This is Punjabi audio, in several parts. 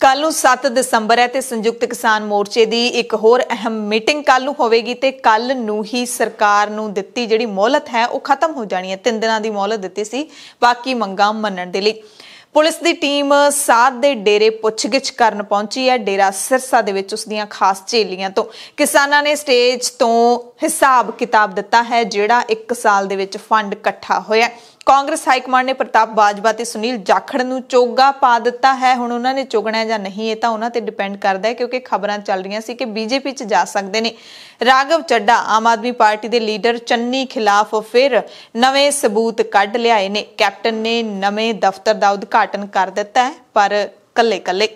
ਕੱਲ ਨੂੰ 7 ਦਸੰਬਰ ਹੈ ਤੇ ਸੰਯੁਕਤ ਕਿਸਾਨ ਮੋਰਚੇ ਦੀ ਇੱਕ ਹੋਰ ਅਹਿਮ ਮੀਟਿੰਗ ਕੱਲ ਨੂੰ ਹੋਵੇਗੀ ਤੇ ਕੱਲ ਨੂੰ ਹੀ ਸਰਕਾਰ ਨੂੰ ਦਿੱਤੀ ਜਿਹੜੀ ਮੌਲਤ ਹੈ ਉਹ ਖਤਮ ਹੋ ਜਾਣੀ ਹੈ 3 ਦਿਨਾਂ ਦੀ ਮੌਲਤ ਦਿੱਤੀ ਸੀ ਬਾਕੀ ਮੰਗਾਂ ਮੰਨਣ ਦੇ ਲਈ ਪੁਲਿਸ ਦੀ ਟੀਮ ਸਾਧ ਦੇ ਡੇਰੇ ਪੁੱਛਗਿੱਛ ਕਰਨ ਪਹੁੰਚੀ ਹੈ ਡੇਰਾ ਸਿਰਸਾ ਦੇ ਵਿੱਚ ਉਸ ਦੀਆਂ ਖਾਸ ਝੇਲੀਆਂ ਤੋਂ ਕਿਸਾਨਾਂ ਨੇ ਸਟੇਜ ਤੋਂ ਹਿਸਾਬ ਕਿਤਾਬ ਦਿੱਤਾ ਹੈ ਜਿਹੜਾ 1 ਸਾਲ ਦੇ ਵਿੱਚ ਫੰਡ ਇਕੱਠਾ ਹੋਇਆ ਕਾਂਗਰਸ ਹਾਈ ਕਮਾਂਡ ਨੇ ਪ੍ਰਤਾਪ ਬਾਜਵਾ ਤੇ ਸੁਨੀਲ ਜਾਖੜ ਨੂੰ ਚੋਗਾ ਪਾ ਦਿੱਤਾ ਹੈ ਹੁਣ ਉਹਨਾਂ ਨੇ ਚੁਗਣਾ ਜਾਂ ਨਹੀਂ ਇਹ ਤਾਂ ਉਹਨਾਂ ਤੇ ਡਿਪੈਂਡ ਕਰਦਾ ਹੈ ਕਿਉਂਕਿ ਖਬਰਾਂ ਚੱਲ ਰਹੀਆਂ ਸੀ ਕਿ ਬੀਜੇਪੀ 'ਚ ਜਾ ਸਕਦੇ ਨੇ ਰਾਘਵ ਚੱਡਾ ਆਮ ਆਦਮੀ ਪਾਰਟੀ ਦੇ ਲੀਡਰ ਚੰਨੀ ਖਿਲਾਫ ਫਿਰ ਨਵੇਂ ਸਬੂਤ ਕੱਢ ਲਿਆਏ ਨੇ ਕੈਪਟਨ ਨੇ ਨਵੇਂ ਦਫ਼ਤਰ ਦਾ ਉਦਘਾਟਨ ਕਰ ਦਿੱਤਾ ਹੈ ਪਰ ਕੱਲੇ ਕੱਲੇ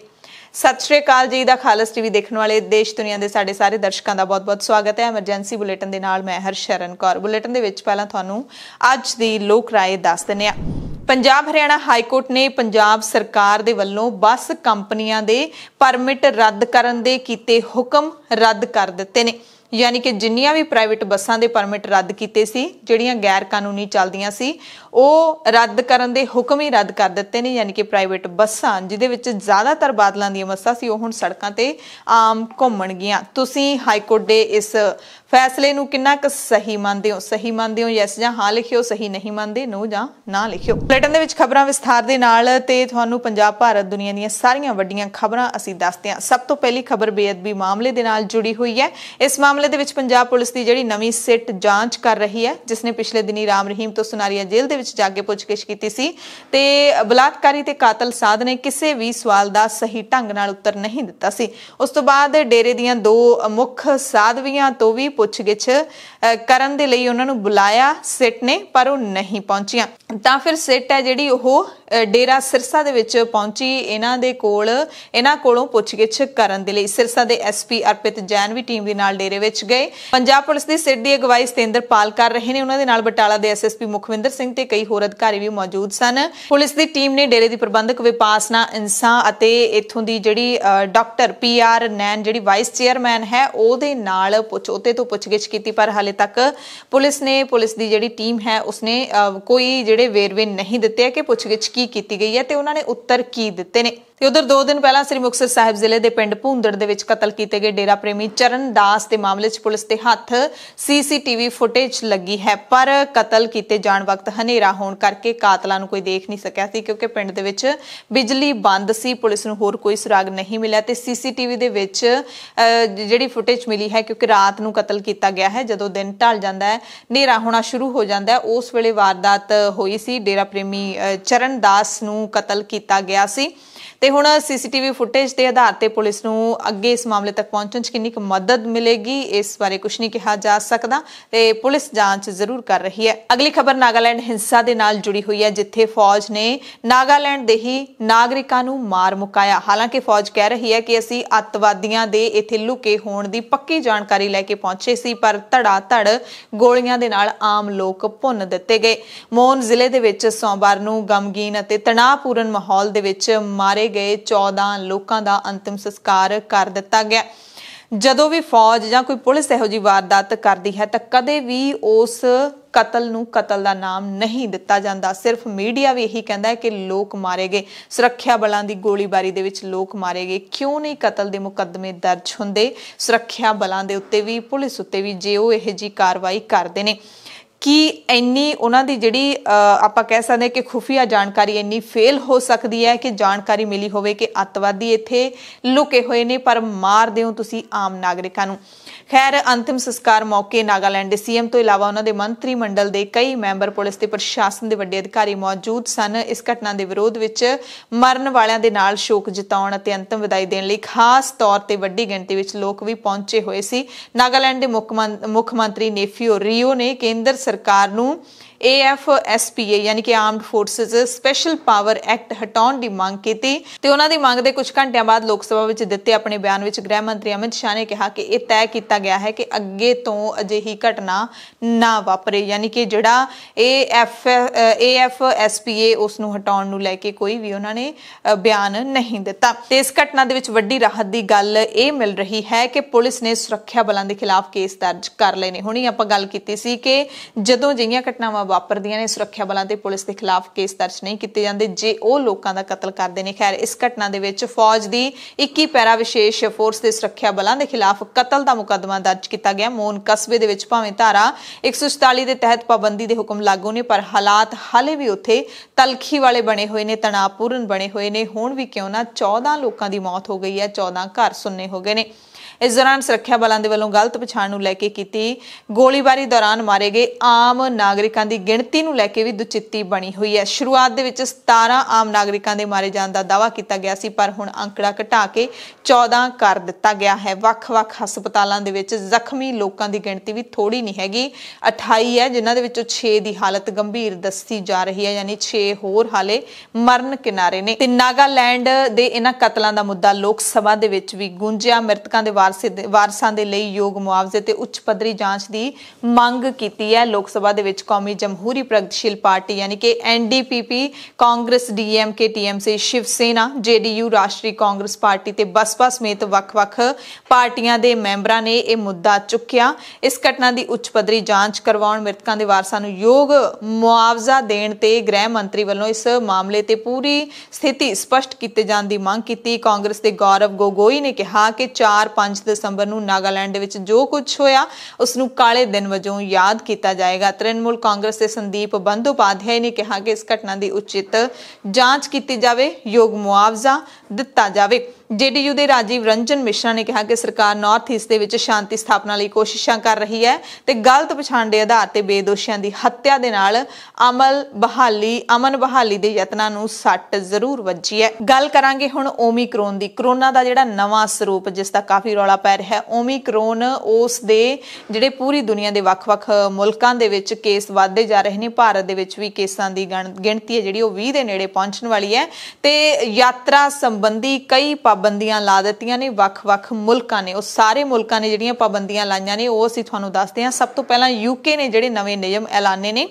ਸਤਿ ਸ਼੍ਰੀ ਅਕਾਲ ਜੀ ਦਾ ਖਾਲਸ ਟੀਵੀ ਦੇਖਣ ਵਾਲੇ ਦੇਸ਼ ਦੁਨੀਆ ਦੇ ਸਾਡੇ ਸਾਰੇ ਦਰਸ਼ਕਾਂ ਦਾ ਬਹੁਤ-ਬਹੁਤ ਸਵਾਗਤ ਹੈ ਐਮਰਜੈਂਸੀ ਬੁਲੇਟਿਨ ਦੇ ਨਾਲ ਮੈਂ ਹਰਸ਼ਰਨ ਕੌਰ ਬੁਲੇਟਿਨ ਦੇ ਵਿੱਚ ਪਹਿਲਾਂ ਤੁਹਾਨੂੰ ਅੱਜ ਦੀ ਲੋਕ ਰਾਏ ਦੱਸ ਦਿੰਨੇ ਆ ਪੰਜਾਬ ਹਰਿਆਣਾ ਹਾਈ ਕੋਰਟ ਨੇ ਪੰਜਾਬ ਸਰਕਾਰ ਦੇ ਵੱਲੋਂ ਬੱਸ ਕੰਪਨੀਆਂ ਦੇ ਪਰਮਿਟ ਰੱਦ ਕਰਨ ਦੇ ਕੀਤੇ ਹੁਕਮ ਰੱਦ ਕਰ ਦਿੱਤੇ ਨੇ ਯਾਨੀ ਕਿ ਜਿੰਨੀਆਂ ਵੀ ਪ੍ਰਾਈਵੇਟ ਬੱਸਾਂ ਦੇ ਪਰਮਿਟ ਰੱਦ ਕੀਤੇ ਸੀ ਜਿਹੜੀਆਂ ਗੈਰ ਕਾਨੂੰਨੀ ਚੱਲਦੀਆਂ ਸੀ ਉਹ ਰੱਦ ਕਰਨ ਦੇ ਹੁਕਮ ਹੀ ਰੱਦ ਕਰ ਦਿੱਤੇ ਨੇ ਯਾਨੀ ਕਿ ਪ੍ਰਾਈਵੇਟ ਬੱਸਾਂ ਜਿਹਦੇ ਵਿੱਚ ਜ਼ਿਆਦਾਤਰ ਬਾਦਲਾਂ ਦੀਆਂ ਮੱਸਾ ਸੀ ਉਹ ਹੁਣ ਸੜਕਾਂ ਤੇ ਆਮ ਘੁੰਮਣਗੀਆਂ ਤੁਸੀਂ ਹਾਈ ਕੋਰਟ ਦੇ ਇਸ ਫੈਸਲੇ ਨੂੰ ਕਿੰਨਾ ਕੁ ਸਹੀ ਮੰਨਦੇ ਹੋ ਸਹੀ ਮੰਨਦੇ ਹੋ ਯੈਸ ਜਾਂ ਹਾਂ ਲਿਖਿਓ ਸਹੀ ਨਹੀਂ ਮੰਨਦੇ ਨੋ ਜਾਂ ਨਾ ਲਿਖਿਓ ਬੁਲੇਟਿਨ ਦੇ ਵਿੱਚ ਖਬਰਾਂ ਵਿਸਥਾਰ ਦੇ ਨਾਲ ਤੇ ਤੁਹਾਨੂੰ ਪੰਜਾਬ ਭਾਰਤ ਦੁਨੀਆ ਦੀਆਂ ਸਾਰੀਆਂ ਵੱਡੀਆਂ ਖਬਰਾਂ ਅਸੀਂ ਦੱਸਦੇ ਹਾਂ ਸਭ ਤੋਂ ਪਹਿਲੀ ਖਬਰ ਬੇਅਦਬੀ ਮਾਮਲੇ ਦੇ ਨਾਲ ਜੁੜੀ ਹੋਈ ਹੈ ਇਸ ਮਾਮਲੇ ਦੇ ਵਿੱਚ ਪੰਜਾਬ ਪੁਲਿਸ ਦੀ ਜਿਹੜੀ ਨਵੀਂ ਸਿੱਟ ਜਾਂਚ ਕਰ ਰਹੀ ਹੈ ਜਿਸ ਨੇ ਪਿਛਲੇ ਦਿਨੀ ਰਾਮ ਰਹੀਮ ਤੋਂ ਸੁਨਾਰੀਆ ਜੇਲ੍ਹ ਦੇ ਵਿੱਚ ਜਾ ਕੇ ਪੁੱਛਗਿੱਛ ਕੀਤੀ ਸੀ ਤੇ ਬਲਾਤਕਾਰੀ ਤੇ ਕਾਤਲ ਸਾਧ ਨੇ ਕਿਸੇ ਵੀ ਸਵਾਲ ਦਾ ਸਹੀ ਢੰਗ ਨਾਲ ਉੱਤਰ ਨਹੀਂ ਦਿੱਤਾ ਸੀ ਉਸ ਤੋਂ ਬਾਅਦ ਡੇਰੇ ਦੀਆਂ ਦੋ ਮੁੱਖ ਸਾਧਵੀਆਂ ਤੋਂ ਵੀ ਪੁੱਛਗਿੱਛ ਕਰਨ ਦੇ ਲਈ ਉਹਨਾਂ ਨੂੰ ਬੁਲਾਇਆ ਸਿੱਟ ਨੇ ਪਰ ਉਹ ਨਹੀਂ ਪਹੁੰਚੀਆਂ ਤਾਂ ਫਿਰ ਸਿੱਟ ਹੈ ਜਿਹੜੀ ਉਹ ਡੇਰਾ ਸਿਰਸਾ ਦੇ ਵਿੱਚ ਪਹੁੰਚੀ ਇਹਨਾਂ ਦੇ ਕੋਲ ਇਹਨਾਂ ਕੋਲੋਂ ਪੁੱਛਗਿੱਛ ਕਰਨ ਦੇ ਲਈ ਸਿਰਸਾ ਦੇ ਐਸਪੀ ਅਰਪਿਤ ਜੈਨ ਵੀ ਟੀਮ ਦੇ ਨਾਲ ਡੇਰੇ ਵਿੱਚ ਗਏ ਪੰਜਾਬ ਪੁਲਿਸ ਦੀ ਸਿੱਟ ਦੀ ਅਗਵਾਈ ਪਾਲ ਕਰ ਰਹੇ ਨੇ ਉਹਨਾਂ ਦੇ ਨਾਲ ਬਟਾਲਾ ਦੇ ਐਸਐਸਪੀ ਮੁਖਵਿੰਦਰ ਸਿੰਘ ਤੇ ਕਈ ਹੋਰ ਅਧਿਕਾਰੀ ਵੀ ਮੌਜੂਦ ਸਨ ਪੁਲਿਸ ਦੀ ਟੀਮ ਨੇ ਡੇਰੇ ਦੀ ਪ੍ਰਬੰਧਕ ਵਿਪਾਸਨਾ ਇਨਸਾ ਅਤੇ ਇਥੋਂ ਦੀ ਜਿਹੜੀ ਡਾਕਟਰ ਪੀਆਰ ਨੈਨ ਜਿਹੜੀ ਵਾਈਸ ਚੇਅਰਮੈਨ ਹੈ ਉਹਦੇ ਨਾਲ ਪੁੱਛੋਤੇ ਤੋਂ ਪੁੱਛਗਿੱਛ ਕੀਤੀ ਪਰ ਹਾਲੇ ਤੱਕ ਪੁਲਿਸ ਨੇ ਪੁਲਿਸ ਦੀ ਜਿਹੜੀ ਟੀਮ ਹੈ ਉਸਨੇ ਕੋਈ ਜਿਹੜੇ ਵੇਰਵੇ ਨਹੀਂ ਦਿੱਤੇ ਕਿ ਪੁੱਛਗਿੱਛ ਕੀ ਕੀਤੀ ਗਈ ਹੈ ਤੇ ਉਹਨਾਂ ਨੇ ਉੱਤਰ ਕੀ ਦਿੱਤੇ ਨੇ ਤੇ ਉਧਰ 2 ਦਿਨ ਪਹਿਲਾਂ ਸ੍ਰੀ ਮੁਕਤਸਰ ਸਾਹਿਬ ਜ਼ਿਲ੍ਹੇ ਦੇ ਪਿੰਡ ਭੂੰਦੜ ਦੇ ਵਿੱਚ ਕਤਲ ਕੀਤੇ ਗਏ ਡੇਰਾ ਪ੍ਰੇਮੀ ਚਰਨ ਦਾਸ ਦੇ ਮਾਮਲੇ 'ਚ ਪੁਲਿਸ ਦੇ ਹੱਥ ਸੀਸੀਟੀਵੀ ਫੁਟੇਜ ਲੱਗੀ ਹੈ ਪਰ ਕਤਲ ਕੀਤੇ ਜਾਣ ਵਕਤ ਹਨੇਰਾ ਹੋਣ ਕਰਕੇ ਕਾਤਲਾਂ ਨੂੰ ਕੋਈ ਦੇਖ ਨਹੀਂ ਸਕਿਆ ਸੀ ਕਿਉਂਕਿ ਪਿੰਡ ਦੇ ਵਿੱਚ ਬਿਜਲੀ ਬੰਦ ਸੀ ਪੁਲਿਸ ਨੂੰ ਹੋਰ ਕੋਈ ਸੁਰਾਗ ਨਹੀਂ ਮਿਲਿਆ ਤੇ ਸੀਸੀਟੀਵੀ ਦੇ ਵਿੱਚ ਜਿਹੜੀ ਫੁਟੇਜ ਮਿਲੀ ਹੈ ਕਿਉਂਕਿ ਰਾਤ ਨੂੰ ਕਤਲ ਕੀਤਾ ਗਿਆ ਹੈ ਜਦੋਂ ਦਿਨ ਢਲ ਜਾਂਦਾ ਹੈ ਹਨੇਰਾ ਹੋਣਾ ਸ਼ੁਰੂ ਹੋ ਜਾਂਦਾ ਹੈ ਉਸ ਵੇਲੇ ਵਾਰਦਾਤ ਹੋਈ ਸੀ ਡੇਰਾ ਪ੍ਰੇਮੀ ਚਰਨ ਦਾਸ ਨੂੰ ਕਤਲ ਕੀਤਾ ਗਿਆ ਸੀ ਤੇ ਹੁਣ ਸੀਸੀਟੀਵੀ ਫੁਟੇਜ ਦੇ ਆਧਾਰ ਤੇ ਪੁਲਿਸ ਨੂੰ ਅੱਗੇ ਇਸ ਮਾਮਲੇ ਤੱਕ ਪਹੁੰਚਣ 'ਚ ਕਿੰਨੀ ਕੁ ਮਦਦ ਮਿਲੇਗੀ ਇਸ ਬਾਰੇ ਕੁਝ ਨਹੀਂ ਕਿਹਾ ਜਾ ਸਕਦਾ ਤੇ ਪੁਲਿਸ ਜਾਂਚ ਜ਼ਰੂਰ ਕਰ ਰਹੀ ਹੈ ਅਗਲੀ ਖਬਰ ਨਾਗਾਲੈਂਡ ਹਿੰਸਾ ਦੇ ਨਾਲ ਜੁੜੀ ਹੋਈ ਹੈ ਜਿੱਥੇ ਫੌਜ ਨੇ ਨਾਗਾਲੈਂਡ ਦੇ ਹੀ ਨਾਗਰਿਕਾਂ ਨੂੰ ਮਾਰ ਮੁਕਾਇਆ ਹਾਲਾਂਕਿ ਫੌਜ ਕਹਿ ਰਹੀ ਹੈ ਕਿ ਅਸੀਂ ਅੱਤਵਾਦੀਆਂ ਦੇ ਇੱਥੇ ਲੁਕੇ ਹੋਣ ਦੀ ਪੱਕੀ ਜਾਣਕਾਰੀ ਲੈ ਕੇ ਪਹੁੰਚੇ ਸੀ ਪਰ ਧੜਾ ਧੜ ਗੋਲੀਆਂ ਦੇ ਨਾਲ ਆਮ ਲੋਕ ਭੁੰਨ ਦਿੱਤੇ ਗਏ ਮੋਨ ਜ਼ਿਲ੍ਹੇ ਦੇ ਵਿੱਚ ਸੋਮਵਾਰ ਨੂੰ ਗਮਗੀਨ ਅਤੇ ਤਣਾਅਪੂਰਨ ਮਾਹੌਲ ਦੇ ਵਿੱਚ ਮਾਰੇ ਗਏ 14 ਲੋਕਾਂ ਦਾ ਅੰਤਿਮ ਸੰਸਕਾਰ ਕਰ ਦਿੱਤਾ ਗਿਆ ਜਦੋਂ ਵੀ ਫੌਜ ਜਾਂ ਕੋਈ ਪੁਲਿਸ ਇਹੋ ਜੀ ਵਾਰਦਾਤ ਕਰਦੀ ਹੈ ਤਾਂ ਕਦੇ ਵੀ ਉਸ ਕਤਲ ਨੂੰ ਕਤਲ ਦਾ ਨਾਮ ਨਹੀਂ ਦਿੱਤਾ ਜਾਂਦਾ ਸਿਰਫ ਮੀਡੀਆ ਵੀ ਇਹੀ ਕਹਿੰਦਾ ਹੈ ਕਿ ਲੋਕ ਮਾਰੇ ਗਏ ਸੁਰੱਖਿਆ ਬਲਾਂ ਦੀ ਗੋਲੀਬਾਰੀ ਦੇ ਵਿੱਚ ਲੋਕ ਮਾਰੇ ਗਏ ਕਿਉਂ ਨਹੀਂ ਕਤਲ ਦੇ ਮੁਕੱਦਮੇ ਦਰਜ ਹੁੰਦੇ ਸੁਰੱਖਿਆ ਬਲਾਂ ਦੇ ਉੱਤੇ ਵੀ ਪੁਲਿਸ ਉੱਤੇ ਵੀ ਜੇ ਉਹ ਇਹ ਜੀ ਕਾਰਵਾਈ ਕਰਦੇ ਨੇ ਕਿ ਇੰਨੀ ਉਹਨਾਂ ਦੀ ਜਿਹੜੀ ਆਪਾਂ ਕਹਿ ਸਕਦੇ ਕਿ ਖੁਫੀਆ ਜਾਣਕਾਰੀ ਇੰਨੀ ਫੇਲ ਹੋ ਸਕਦੀ ਹੈ ਕਿ ਜਾਣਕਾਰੀ ਮਿਲੀ ਹੋਵੇ ਕਿ ਅੱਤਵਾਦੀ ਇੱਥੇ ਲੁਕੇ ਹੋਏ ਨੇ ਪਰ ਮਾਰ ਦਿਓ ਤੁਸੀਂ ਆਮ ਨਾਗਰਿਕਾਂ ਨੂੰ ਖੈਰ ਅੰਤਿਮ ਸੰਸਕਾਰ ਮੌਕੇ ਨਾਗਾਲੈਂਡ ਦੇ ਸੀਐਮ ਤੋਂ ਇਲਾਵਾ ਉਹਨਾਂ ਦੇ ਮੰਤਰੀ ਮੰਡਲ ਦੇ ਕਈ ਮੈਂਬਰ ਪੁਲਿਸ ਤੇ ਪ੍ਰਸ਼ਾਸਨ ਦੇ ਵੱਡੇ ਅਧਿਕਾਰੀ ਮੌਜੂਦ ਸਨ ਇਸ ਘਟਨਾ ਦੇ ਵਿਰੋਧ ਵਿੱਚ ਮਰਨ ਵਾਲਿਆਂ ਦੇ ਨਾਲ ਸ਼ੋਕ ਜਤਾਉਣ ਅਤੇ ਅੰਤਿਮ ਵਿਦਾਈ ਦੇਣ ਲਈ ਖਾਸ ਤੌਰ ਤੇ ਵੱਡੀ ਗਿਣਤੀ ਵਿੱਚ ਲੋਕ ਵੀ ਪਹੁੰਚੇ ਹੋਏ ਸੀ ਨਾਗਾਲੈਂਡ ਦੇ ਮੁੱਖ ਮੰਤਰੀ ਨੇਫਿਓ ਰੀਓ ਨੇ ਕੇਂਦਰ ਸਰਕਾਰ ਨੂੰ ਏਐਫਐਸਪੀਏ ਯਾਨੀ ਕਿ armed forces special power act ਹਟਾਉਣ ਦੀ ਮੰਗ ਕੀਤੀ ਤੇ ਉਹਨਾਂ ਦੀ ਮੰਗ ਦੇ ਕੁਝ ਘੰਟਿਆਂ ਬਾਅਦ ਲੋਕ ਸਭਾ ਵਿੱਚ ਦਿੱਤੇ ਆਪਣੇ ਬਿਆਨ ਵਿੱਚ ਗ੍ਰਹਿ ਮੰਤਰੀ ਅਮਿਤ ਸ਼ਾਹ ਨੇ ਕਿਹਾ ਕਿ ਇਹ ਤੈਅ ਕੀਤਾ ਗਿਆ ਹੈ ਕਿ ਅੱਗੇ ਤੋਂ ਅਜਿਹੀ ਘਟਨਾ ਨਾ ਵਾਪਰੇ ਯਾਨੀ ਕਿ ਜਿਹੜਾ ਏਐਫ ਏਐਫਐਸਪੀਏ ਉਸ ਨੂੰ ਹਟਾਉਣ ਨੂੰ ਲੈ ਕੇ ਕੋਈ ਵੀ ਉਹਨਾਂ ਨੇ ਬਿਆਨ ਨਹੀਂ ਦਿੱਤਾ ਤੇ ਇਸ ਘਟਨਾ ਦੇ ਵਿੱਚ ਵੱਡੀ ਰਾਹਤ ਦੀ ਗੱਲ ਇਹ ਮਿਲ ਰਹੀ ਹੈ ਕਿ ਪੁਲਿਸ ਨੇ ਸੁਰੱਖਿਆ ਬਲਾਂ ਦੇ ਖਿਲਾਫ ਕੇਸ ਦਰਜ ਕਰ ਲਏ ਨੇ ਹੁਣੀ ਆਪਾਂ ਗੱਲ ਕੀਤੀ ਸੀ ਕਿ ਜਦੋਂ ਜਿਹੀਆਂ ਘਟਨਾਵਾਂ ਵਾਪਰਦੀਆਂ ਨੇ ਸੁਰੱਖਿਆ ਬਲਾਂ ਤੇ ਪੁਲਿਸ ਦੇ ਖਿਲਾਫ ਕੇਸ ਦਰਜ ਨਹੀਂ ਕੀਤੇ ਜਾਂਦੇ ਜੇ ਉਹ ਲੋਕਾਂ ਦਾ ਕਤਲ ਕਰਦੇ ਨੇ ਖੈਰ ਇਸ ਘਟਨਾ ਦੇ ਵਿੱਚ ਫੌਜ ਦੀ 21 ਪੈਰਾ ਵਿਸ਼ੇਸ਼ ਫੋਰਸ ਦੇ ਸੁਰੱਖਿਆ ਬਲਾਂ ਦੇ ਖਿਲਾਫ ਕਤਲ ਦਾ ਮੁਕੱਦਮਾ ਦਰਜ ਕੀਤਾ ਗਿਆ ਮੋਨ ਕਸਬੇ ਦੇ ਵਿੱਚ ਭਾਵੇਂ ਧਾਰਾ 147 ਦੇ ਤਹਿਤ ਪਾਬੰਦੀ ਦੇ ਹੁਕਮ ਲਾਗੂ ਨੇ ਪਰ ਹਾਲਾਤ ਹਾਲੇ ਵੀ ਉੱਥੇ ਤਲਖੀ ਵਾਲੇ ਬਣੇ ਹੋਏ ਨੇ ਤਣਾਅਪੂਰਨ ਬਣੇ ਹੋਏ ਨੇ ਹੁਣ ਵੀ ਕਿਉਂ ਨਾ 14 ਲੋਕਾਂ ਦੀ ਮੌਤ ਹੋ ਗਈ ਹੈ 14 ਘਰ ਸੁੰਨੇ ਹੋ ਗਏ ਨੇ ਇਸ ਦੌਰਾਨ ਸੁਰੱਖਿਆ ਬਲਾਂ ਦੇ ਵੱਲੋਂ ਗਲਤ ਪਛਾਣ ਨੂੰ ਲੈ ਕੇ ਕੀਤੀ ਗੋਲੀਬਾਰੀ ਦੌਰਾਨ ਮਾਰੇ ਗਏ ਆਮ ਨਾਗਰਿਕਾਂ ਦੀ ਗਿਣਤੀ ਨੂੰ ਲੈ ਕੇ ਵੀ ਦੁਚਿੱਤੀ ਬਣੀ ਹੋਈ ਹੈ ਸ਼ੁਰੂਆਤ ਦੇ ਵਿੱਚ 17 ਆਮ ਨਾਗਰਿਕਾਂ ਦੇ ਮਾਰੇ ਜਾਣ ਦਾ ਦਾਵਾ ਕੀਤਾ ਗਿਆ ਸੀ ਪਰ ਹੁਣ ਅੰਕੜਾ ਘਟਾ ਕੇ 14 ਕਰ ਦਿੱਤਾ ਗਿਆ ਹੈ ਵੱਖ-ਵੱਖ ਹਸਪਤਾਲਾਂ ਦੇ ਵਿੱਚ ਜ਼ਖਮੀ ਲੋਕਾਂ ਦੀ ਗਿਣਤੀ ਵੀ ਥੋੜੀ ਨਹੀਂ ਹੈਗੀ 28 ਹੈ ਜਿਨ੍ਹਾਂ ਦੇ ਵਿੱਚੋਂ 6 ਦੀ ਹਾਲਤ ਗੰਭੀਰ ਦੱਸੀ ਜਾ ਰਹੀ ਹੈ ਯਾਨੀ 6 ਹੋਰ ਹਾਲੇ ਮਰਨ ਕਿਨਾਰੇ ਨੇ ਤੇ ਨਾਗਾਲੈਂਡ ਦੇ ਇਹਨਾਂ ਕਤਲਾਂ ਦਾ ਮੁੱਦਾ ਲੋਕ ਸਭਾ ਦੇ ਵਿੱਚ ਵੀ ਗੂੰਜਿਆ ਮ੍ਰਿਤਕਾਂ ਦੇ ਵਾਰਸਾਂ ਦੇ ਲਈ ਯੋਗ ਮੁਆਵਜ਼ੇ ਤੇ ਉੱਚ ਪੱਧਰੀ ਜਾਂਚ ਦੀ ਮੰਗ ਕੀਤੀ ਹੈ ਲੋਕ ਸਭਾ ਦੇ ਵਿੱਚ ਕੌਮੀ ਜਮਹੂਰੀ ਪ੍ਰਗਤੀਸ਼ੀਲ ਪਾਰਟੀ ਯਾਨੀ ਕਿ NDPP Congress DMK TMC Shiv Sena JDU Rashtriya Congress party ਤੇ ਬਸਪਾ ਸਮੇਤ ਵੱਖ-ਵੱਖ ਪਾਰਟੀਆਂ ਦੇ ਮੈਂਬਰਾਂ ਨੇ ਇਹ ਮੁੱਦਾ ਚੁੱਕਿਆ ਇਸ ਘਟਨਾ ਦੀ ਉੱਚ ਪੱਧਰੀ ਜਾਂਚ ਕਰਵਾਉਣ ਮ੍ਰਿਤਕਾਂ ਦੇ ਵਾਰਸਾਂ ਨੂੰ ਯੋਗ ਮੁਆਵਜ਼ਾ ਦੇਣ ਤੇ ਗ੍ਰਹਿ ਮੰਤਰੀ ਵੱਲੋਂ ਇਸ ਮਾਮਲੇ ਤੇ ਪੂਰੀ ਸਥਿਤੀ ਸਪਸ਼ਟ ਕੀਤੇ ਜਾਣ ਦੀ ਮੰਗ ਕੀਤੀ ਕਾਂਗਰਸ ਦੇ ਗੌਰਵ ਗੋਗੋਈ ਨੇ ਕਿਹਾ ਕਿ 4-5 5 ਦਸੰਬਰ ਨੂੰ ਨਾਗਾਲੈਂਡ ਦੇ ਵਿੱਚ ਜੋ ਕੁਝ ਹੋਇਆ ਉਸ ਨੂੰ ਕਾਲੇ ਦਿਨ ਵਜੋਂ ਯਾਦ ਕੀਤਾ ਜਾਏਗਾ ਤ੍ਰਿਣਮੂਲ ਕਾਂਗਰਸ ਦੇ ਸੰਦੀਪ ਬੰਦੋਪਾਧਿਆਏ ਨੇ ਕਿਹਾ ਕਿ ਇਸ ਘਟਨਾ ਦੀ ਉਚਿਤ ਜਾਂਚ ਕੀਤੀ ਜਾਵੇ ਯੋਗ ਮੁਆਵਜ਼ਾ ਦਿੱਤਾ ਜਾਵੇ ਜੀਡੀਯੂ ਦੇ ਰਾਜੀਵ ਰੰਜਨ ਮਿਸ਼ਰਾ ਨੇ ਕਿਹਾ ਕਿ ਸਰਕਾਰ ਨਾਰਥ ਈਸਟ ਦੇ ਵਿੱਚ ਸ਼ਾਂਤੀ ਸਥਾਪਨਾ ਲਈ ਕੋਸ਼ਿਸ਼ਾਂ ਕਰ ਰਹੀ ਹੈ ਤੇ ਗਲਤ ਪਛਾਣ ਦੇ ਆਧਾਰ ਤੇ ਬੇਦੋਸ਼ੀਆਂ ਦੀ ਹੱਤਿਆ ਦੇ ਨਾਲ ਅਮਲ ਬਹਾਲੀ ਅਮਨ ਬਹਾਲੀ ਦੇ ਯਤਨਾਂ ਨੂੰ ਸੱਟ ਜ਼ਰੂਰ ਵੱਜੀ ਹੈ ਗੱਲ ਕਰਾਂਗੇ ਹੁਣ ਓਮਿਕਰੋਨ ਦੀ ਕਰੋਨਾ ਦਾ ਜਿਹੜਾ ਨਵਾਂ ਸਰੂਪ ਜਿਸ ਦਾ ਕਾਫੀ ਰੌਲਾ ਪੈ ਰਿਹਾ ਹੈ ਓਮਿਕਰੋਨ ਉਸ ਦੇ ਜਿਹੜੇ ਪੂਰੀ ਦੁਨੀਆ ਦੇ ਵੱਖ-ਵੱਖ ਮੁਲਕਾਂ ਦੇ ਵਿੱਚ ਕੇਸ ਵਧਦੇ ਜਾ ਰਹੇ ਨੇ ਭਾਰਤ ਦੇ ਵਿੱਚ ਵੀ ਕੇਸਾਂ ਦੀ ਗਿਣਤੀ ਹੈ ਜਿਹੜੀ ਉਹ 20 ਦੇ ਨੇੜੇ ਪਹੁੰਚਣ ਵਾਲੀ ਹੈ ਤੇ ਯਾਤਰਾ ਸੰਬੰਧੀ ਕਈ ਪਾਬ ਪਾਬੰਦੀਆਂ ਲਾ ਦਿੱਤੀਆਂ ਨੇ ਵੱਖ-ਵੱਖ ਮੁਲਕਾਂ ਨੇ ਉਹ ਸਾਰੇ ਮੁਲਕਾਂ ਨੇ ਜਿਹੜੀਆਂ ਪਾਬੰਦੀਆਂ ਲਾਈਆਂ ਨੇ ਉਹ ਅਸੀਂ ਤੁਹਾਨੂੰ ਦੱਸਦੇ ਹਾਂ ਸਭ ਤੋਂ ਪਹਿਲਾਂ ਯੂਕੇ ਨੇ ਜਿਹੜੇ ਨਵੇਂ ਨਿਯਮ ਐਲਾਨੇ ਨੇ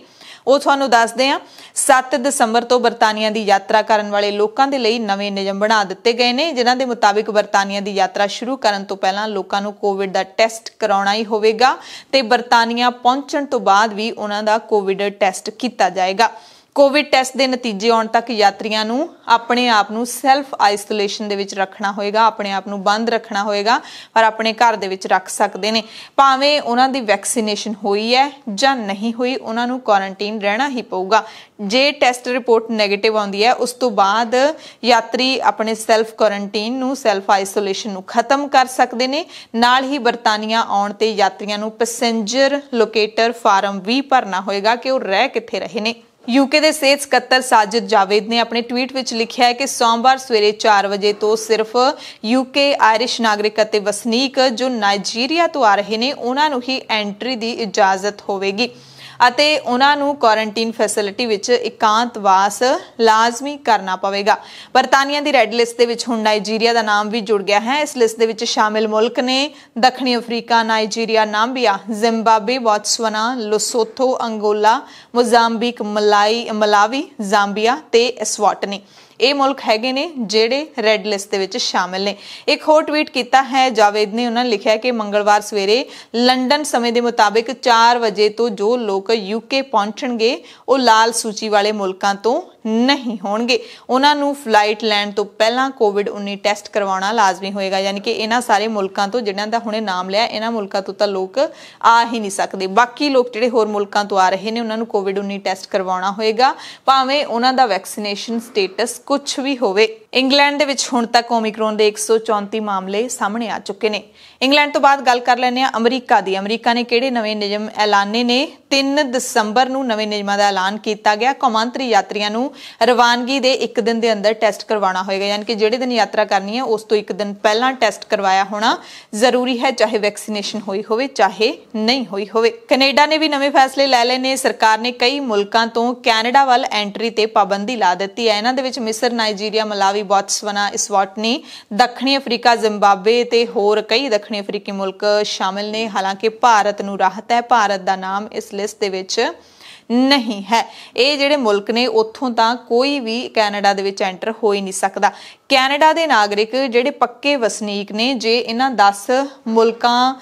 ਉਹ ਤੁਹਾਨੂੰ ਦੱਸਦੇ ਆ 7 ਦਸੰਬਰ ਤੋਂ ਬਰਤਾਨੀਆ ਦੀ ਯਾਤਰਾ ਕਰਨ ਵਾਲੇ ਲੋਕਾਂ ਦੇ ਲਈ ਨਵੇਂ ਨਿਯਮ ਬਣਾ ਦਿੱਤੇ ਗਏ ਨੇ ਜਿਨ੍ਹਾਂ ਦੇ ਮੁਤਾਬਿਕ ਬਰਤਾਨੀਆ ਦੀ ਯਾਤਰਾ ਸ਼ੁਰੂ ਕਰਨ ਤੋਂ ਪਹਿਲਾਂ ਲੋਕਾਂ ਨੂੰ ਕੋਵਿਡ ਦਾ ਟੈਸਟ ਕਰਾਉਣਾ ਹੀ ਹੋਵੇਗਾ ਤੇ ਬਰਤਾਨੀਆ ਪਹੁੰਚਣ ਤੋਂ ਬਾਅਦ ਵੀ ਉਹਨਾਂ ਦਾ ਕੋਵਿਡ ਟੈਸਟ ਕੀਤਾ ਜਾਏਗਾ ਕੋਵਿਡ ਟੈਸਟ ਦੇ ਨਤੀਜੇ ਆਉਣ ਤੱਕ ਯਾਤਰੀਆਂ ਨੂੰ ਆਪਣੇ ਆਪ ਨੂੰ ਸੈਲਫ ਆਈਸੋਲੇਸ਼ਨ ਦੇ ਵਿੱਚ ਰੱਖਣਾ ਹੋਏਗਾ ਆਪਣੇ ਆਪ ਨੂੰ ਬੰਦ ਰੱਖਣਾ ਹੋਏਗਾ ਪਰ ਆਪਣੇ ਘਰ ਦੇ ਵਿੱਚ ਰੱਖ ਸਕਦੇ ਨੇ ਭਾਵੇਂ ਉਹਨਾਂ ਦੀ ਵੈਕਸੀਨੇਸ਼ਨ ਹੋਈ ਹੈ ਜਾਂ ਨਹੀਂ ਹੋਈ ਉਹਨਾਂ ਨੂੰ ਕੁਆਰੰਟਾਈਨ ਰਹਿਣਾ ਹੀ ਪਊਗਾ ਜੇ ਟੈਸਟ ਰਿਪੋਰਟ 네ਗੇਟਿਵ ਆਉਂਦੀ ਹੈ ਉਸ ਤੋਂ ਬਾਅਦ ਯਾਤਰੀ ਆਪਣੇ ਸੈਲਫ ਕੁਆਰੰਟਾਈਨ ਨੂੰ ਸੈਲਫ ਆਈਸੋਲੇਸ਼ਨ ਨੂੰ ਖਤਮ ਕਰ ਸਕਦੇ ਨੇ ਨਾਲ ਹੀ ਬਰਤਾਨੀਆ ਆਉਣ ਤੇ ਯਾਤਰੀਆਂ ਨੂੰ ਪੈਸੇਂਜਰ ਲੋਕੇਟਰ ਫਾਰਮ ਵੀ ਭਰਨਾ ਹੋਏਗਾ ਕਿ ਉਹ ਰਹਿ ਕਿੱਥੇ ਰਹੇ ਨੇ ਯੂਕੇ ਦੇ ਸਿਹਤ ਸਕੱਤਰ ਸਾਜਿਦ ਜਾਵੇਦ ਨੇ ਆਪਣੇ ਟਵੀਟ ਵਿੱਚ ਲਿਖਿਆ ਹੈ ਕਿ ਸੋਮਵਾਰ ਸਵੇਰੇ 4 ਵਜੇ ਤੋਂ ਸਿਰਫ ਯੂਕੇ ਆਇਰਿਸ਼ ਨਾਗਰਿਕ ਅਤੇ ਵਸਨੀਕ ਜੋ ਨਾਈਜੀਰੀਆ ਤੋਂ ਆ ਰਹੇ ਨੇ ਉਹਨਾਂ ਨੂੰ ਹੀ ਐਂਟਰੀ ਦੀ ਇਜਾਜ਼ਤ ਹੋਵੇਗੀ ਅਤੇ ਉਹਨਾਂ ਨੂੰ ਕੁਆਰੰਟਾਈਨ ਫੈਸਿਲਿਟੀ ਵਿੱਚ ਇਕਾਂਤਵਾਸ ਲਾਜ਼ਮੀ ਕਰਨਾ ਪਵੇਗਾ ਬਰਤਾਨੀਆ ਦੀ ਰੈੱਡ ਲਿਸਟ ਦੇ ਵਿੱਚ ਹੁਣ ਨਾਈਜੀਰੀਆ ਦਾ ਨਾਮ ਵੀ ਜੁੜ ਗਿਆ ਹੈ ਇਸ ਲਿਸਟ ਦੇ ਵਿੱਚ ਸ਼ਾਮਿਲ ਮੁਲਕ ਨੇ ਦੱਖਣੀ Africa Nigeria Namibia Zimbabwe Botswana Lesotho Angola Mozambique ਮਲਾਈ ਮਲਾਵੀ ਜ਼ਾਂਬੀਆ ਤੇ ਐਸਵਾਟਨੀ ਇਹ ਮੁਲਕ ਹੈਗੇ ਨੇ ਜਿਹੜੇ ਰੈੱਡ ਲਿਸਟ ਦੇ ਵਿੱਚ ਸ਼ਾਮਲ ਨੇ ਇੱਕ ਹੋਰ ਟਵੀਟ ਕੀਤਾ ਹੈ ਜਾਵੇਦ ਨੇ ਉਹਨਾਂ ਨੇ ਲਿਖਿਆ ਕਿ ਮੰਗਲਵਾਰ ਸਵੇਰੇ ਲੰਡਨ ਸਮੇਂ ਦੇ ਮੁਤਾਬਿਕ 4 ਵਜੇ ਤੋਂ ਜੋ ਲੋਕ ਯੂਕੇ ਪਹੁੰਚਣਗੇ ਉਹ ਲਾਲ ਸੂਚੀ ਵਾਲੇ ਮੁਲਕਾਂ ਤੋਂ ਨਹੀਂ ਹੋਣਗੇ ਉਹਨਾਂ ਨੂੰ ਫਲਾਈਟ ਲੈਣ ਤੋਂ ਪਹਿਲਾਂ ਕੋਵਿਡ-19 ਟੈਸਟ ਕਰਵਾਉਣਾ ਲਾਜ਼ਮੀ ਹੋਏਗਾ ਯਾਨੀ ਕਿ ਇਹਨਾਂ ਸਾਰੇ ਮੁਲਕਾਂ ਤੋਂ ਜਿਨ੍ਹਾਂ ਦਾ ਹੁਣੇ ਨਾਮ ਲਿਆ ਇਹਨਾਂ ਮੁਲਕਾਂ ਤੋਂ ਤਾਂ ਲੋਕ ਆ ਹੀ ਨਹੀਂ ਸਕਦੇ ਬਾਕੀ ਲੋਕ ਜਿਹੜੇ ਹੋਰ ਮੁਲਕਾਂ ਤੋਂ ਆ ਰਹੇ ਨੇ ਉਹਨਾਂ ਨੂੰ ਕੋਵਿਡ-19 ਟੈਸਟ ਕਰਵਾਉਣਾ ਹੋਏਗਾ ਭਾਵੇਂ ਉਹਨਾਂ ਦਾ ਵੈਕਸੀਨੇਸ਼ਨ ਸਟੇਟਸ ਕੁਝ ਵੀ ਹੋਵੇ ਇੰਗਲੈਂਡ ਦੇ ਵਿੱਚ ਹੁਣ ਤੱਕ ਓਮਿਕਰੋਨ ਦੇ 134 ਮਾਮਲੇ ਸਾਹਮਣੇ ਆ ਚੁੱਕੇ ਨੇ ਇੰਗਲੈਂਡ ਤੋਂ ਬਾਅਦ ਗੱਲ ਕਰ ਲੈਨੇ ਆ ਅਮਰੀਕਾ ਦੀ ਅਮਰੀਕਾ ਨੇ ਕਿਹੜੇ ਨਵੇਂ ਨਿਯਮ ਐਲਾਨੇ ਨੇ 3 ਦਸੰਬਰ ਨੂੰ ਨਵੇਂ ਨਿਯਮਾਂ ਦਾ ਐਲਾਨ ਕੀਤਾ ਗਿਆ ਕੌਮਾਂਤਰੀ ਯਾਤਰੀਆਂ ਨੂੰ ਰਵਾਨਗੀ ਦੇ 1 ਦਿਨ ਦੇ ਅੰਦਰ ਟੈਸਟ ਕਰਵਾਉਣਾ ਹੋਏਗਾ ਯਾਨੀ ਕਿ ਜਿਹੜੇ ਦਿਨ ਯਾਤਰਾ ਕਰਨੀ ਹੈ ਉਸ ਤੋਂ 1 ਦਿਨ ਪਹਿਲਾਂ ਟੈਸਟ ਕਰਵਾਇਆ ਹੋਣਾ ਜ਼ਰੂਰੀ ਹੈ ਚਾਹੇ ਵੈਕਸੀਨੇਸ਼ਨ ਹੋਈ ਹੋਵੇ ਚਾਹੇ ਨਹੀਂ ਹੋਈ ਹੋਵੇ ਕੈਨੇਡਾ ਨੇ ਵੀ ਨਵੇਂ ਫੈਸਲੇ ਲੈ ਲਏ ਨੇ ਸਰਕਾਰ ਨੇ ਕਈ ਮੁਲਕਾਂ ਤੋਂ ਕੈਨੇਡਾ ਵੱਲ ਐਂਟਰੀ ਤੇ ਪਾਬੰਦੀ ਲਾ ਦਿੱਤੀ ਹੈ ਇਹਨਾਂ ਦੇ ਵਿੱਚ ਮਿਸਰ ਨਾਈਜੀਰੀਆ ਮਲਾਵੀ ਮਾਲੀ ਬੋਟਸਵਾਨਾ ਇਸਵਾਟਨੀ ਦੱਖਣੀ ਅਫਰੀਕਾ ਜ਼ਿੰਬਾਬਵੇ ਤੇ ਹੋਰ ਕਈ ਦੱਖਣੀ ਅਫਰੀਕੀ ਮੁਲਕ ਸ਼ਾਮਿਲ ਨੇ ਹਾਲਾਂਕਿ ਭਾਰਤ ਨੂੰ ਰਾਹਤ ਹੈ ਭਾਰਤ ਦਾ ਨਾਮ ਇਸ ਲਿਸਟ ਦੇ ਵਿੱਚ ਨਹੀਂ ਹੈ ਇਹ ਜਿਹੜੇ ਮੁਲਕ ਨੇ ਉੱਥੋਂ ਤਾਂ ਕੋਈ ਵੀ ਕੈਨੇਡਾ ਦੇ ਵਿੱਚ ਐਂਟਰ ਹੋ ਹੀ ਨਹੀਂ ਸਕਦਾ ਕੈਨੇਡਾ ਦੇ ਨਾਗਰਿਕ ਜਿਹੜੇ ਪੱਕੇ ਵਸਨੀਕ ਨੇ ਜੇ ਇਹਨਾਂ 10 ਮੁਲਕਾਂ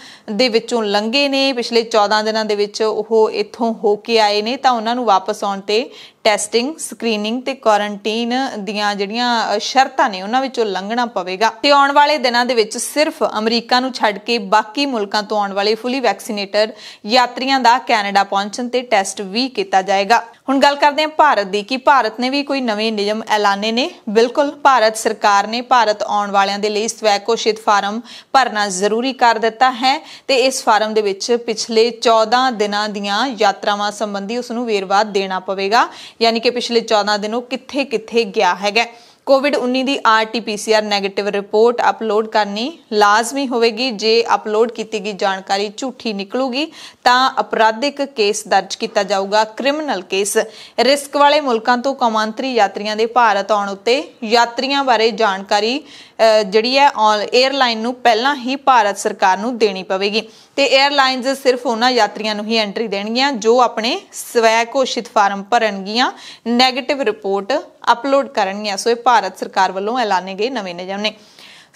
ਦੇ ਵਿੱਚੋਂ ਲੰਘੇ ਨੇ ਪਿਛਲੇ 14 ਦਿਨਾਂ ਦੇ ਵਿੱਚ ਉਹ ਇੱਥੋਂ ਹੋ ਕੇ ਆਏ ਨੇ ਤਾਂ ਉਹਨਾਂ ਨੂੰ ਵਾਪਸ ਆਉਣ ਤੇ ਟੈਸਟਿੰਗ ਸਕਰੀਨਿੰਗ ਤੇ ਕੁਆਰੰਟਾਈਨ ਦੀਆਂ ਜਿਹੜੀਆਂ ਸ਼ਰਤਾਂ ਨੇ ਉਹਨਾਂ ਵਿੱਚੋਂ ਲੰਘਣਾ ਪਵੇਗਾ ਤੇ ਆਉਣ ਵਾਲੇ ਦਿਨਾਂ ਦੇ ਵਿੱਚ ਸਿਰਫ ਅਮਰੀਕਾ ਨੂੰ ਛੱਡ ਕੇ ਬਾਕੀ ਮੁਲਕਾਂ ਤੋਂ ਆਉਣ ਵਾਲੇ ਫੁੱਲੀ ਵੈਕਸੀਨੇਟਰ ਯਾਤਰੀਆਂ ਦਾ ਕੈਨੇਡਾ ਪਹੁੰਚਣ ਤੇ ਟੈਸਟ ਵੀ ਕੀਤਾ ਜਾਏਗਾ ਹੁਣ ਗੱਲ ਕਰਦੇ ਹਾਂ ਭਾਰਤ ਦੀ ਕਿ ਭਾਰਤ ਨੇ ਵੀ ਕੋਈ ਨਵੇਂ ਨਿਯਮ ਐਲਾਨੇ ਨੇ ਬਿਲਕੁਲ ਭਾਰਤ ਸਰਕਾਰ ਸਰਕਾਰ ਨੇ ਭਾਰਤ ਆਉਣ ਵਾਲਿਆਂ ਦੇ ਲਈ ਸਵੈ ਘੋਸ਼ਿਤ ਫਾਰਮ ਭਰਨਾ ਜ਼ਰੂਰੀ ਕਰ ਦਿੱਤਾ ਹੈ ਤੇ ਇਸ ਫਾਰਮ ਦੇ ਵਿੱਚ ਪਿਛਲੇ 14 ਦਿਨਾਂ ਦੀਆਂ ਯਾਤਰਾਵਾਂ ਸੰਬੰਧੀ ਉਸ ਨੂੰ ਵੇਰਵਾ ਦੇਣਾ ਪਵੇਗਾ ਯਾਨੀ ਕਿ ਪਿਛਲੇ 14 ਦਿਨ ਉਹ ਕਿੱਥੇ ਕਿੱਥੇ ਗਿਆ ਹੈਗਾ ਕੋਵਿਡ-19 ਦੀ R T negative report upload ਕਰਨੀ ਲਾਜ਼ਮੀ ਹੋਵੇਗੀ ਜੇ ਅਪਲੋਡ ਕੀਤੀ ਗਈ ਜਾਣਕਾਰੀ ਝੂਠੀ ਨਿਕਲੂਗੀ ਤਾਂ ਅਪਰਾਧਿਕ ਕੇਸ ਦਰਜ ਕੀਤਾ ਜਾਊਗਾ ਕ੍ਰਿਮੀਨਲ ਕੇਸ ਰਿਸਕ ਵਾਲੇ ਮੁਲਕਾਂ ਤੋਂ ਕਮਾਂਤਰੀ ਯਾਤਰੀਆਂ ਦੇ ਭਾਰਤ ਆਉਣ ਉੱਤੇ ਯਾਤਰੀਆਂ ਬਾਰੇ ਜਾਣਕਾਰੀ ਜਿਹੜੀ ਹੈ ਏਅਰਲਾਈਨ ਨੂੰ ਪਹਿਲਾਂ ਹੀ ਭਾਰਤ ਸਰਕਾਰ ਨੂੰ ਦੇਣੀ ਪਵੇਗੀ ਤੇ ਏਅਰਲਾਈਨਸ ਸਿਰਫ ਉਹਨਾਂ ਯਾਤਰੀਆਂ ਨੂੰ ਹੀ ਐਂਟਰੀ ਦੇਣਗੀਆਂ ਜੋ ਆਪਣੇ ਸਵੈ ਘੋਸ਼ਿਤ ਫਾਰਮ ਭਰਨਗੀਆਂ 네ਗੇਟਿਵ ਰਿਪੋਰਟ ਅਪਲੋਡ ਕਰਨਗੀਆਂ ਸੋ ਇਹ ਭਾਰਤ ਸਰਕਾਰ ਵੱਲੋਂ ਐਲਾਨੇ ਗਏ ਨਵੇਂ ਨਿਯਮ ਨੇ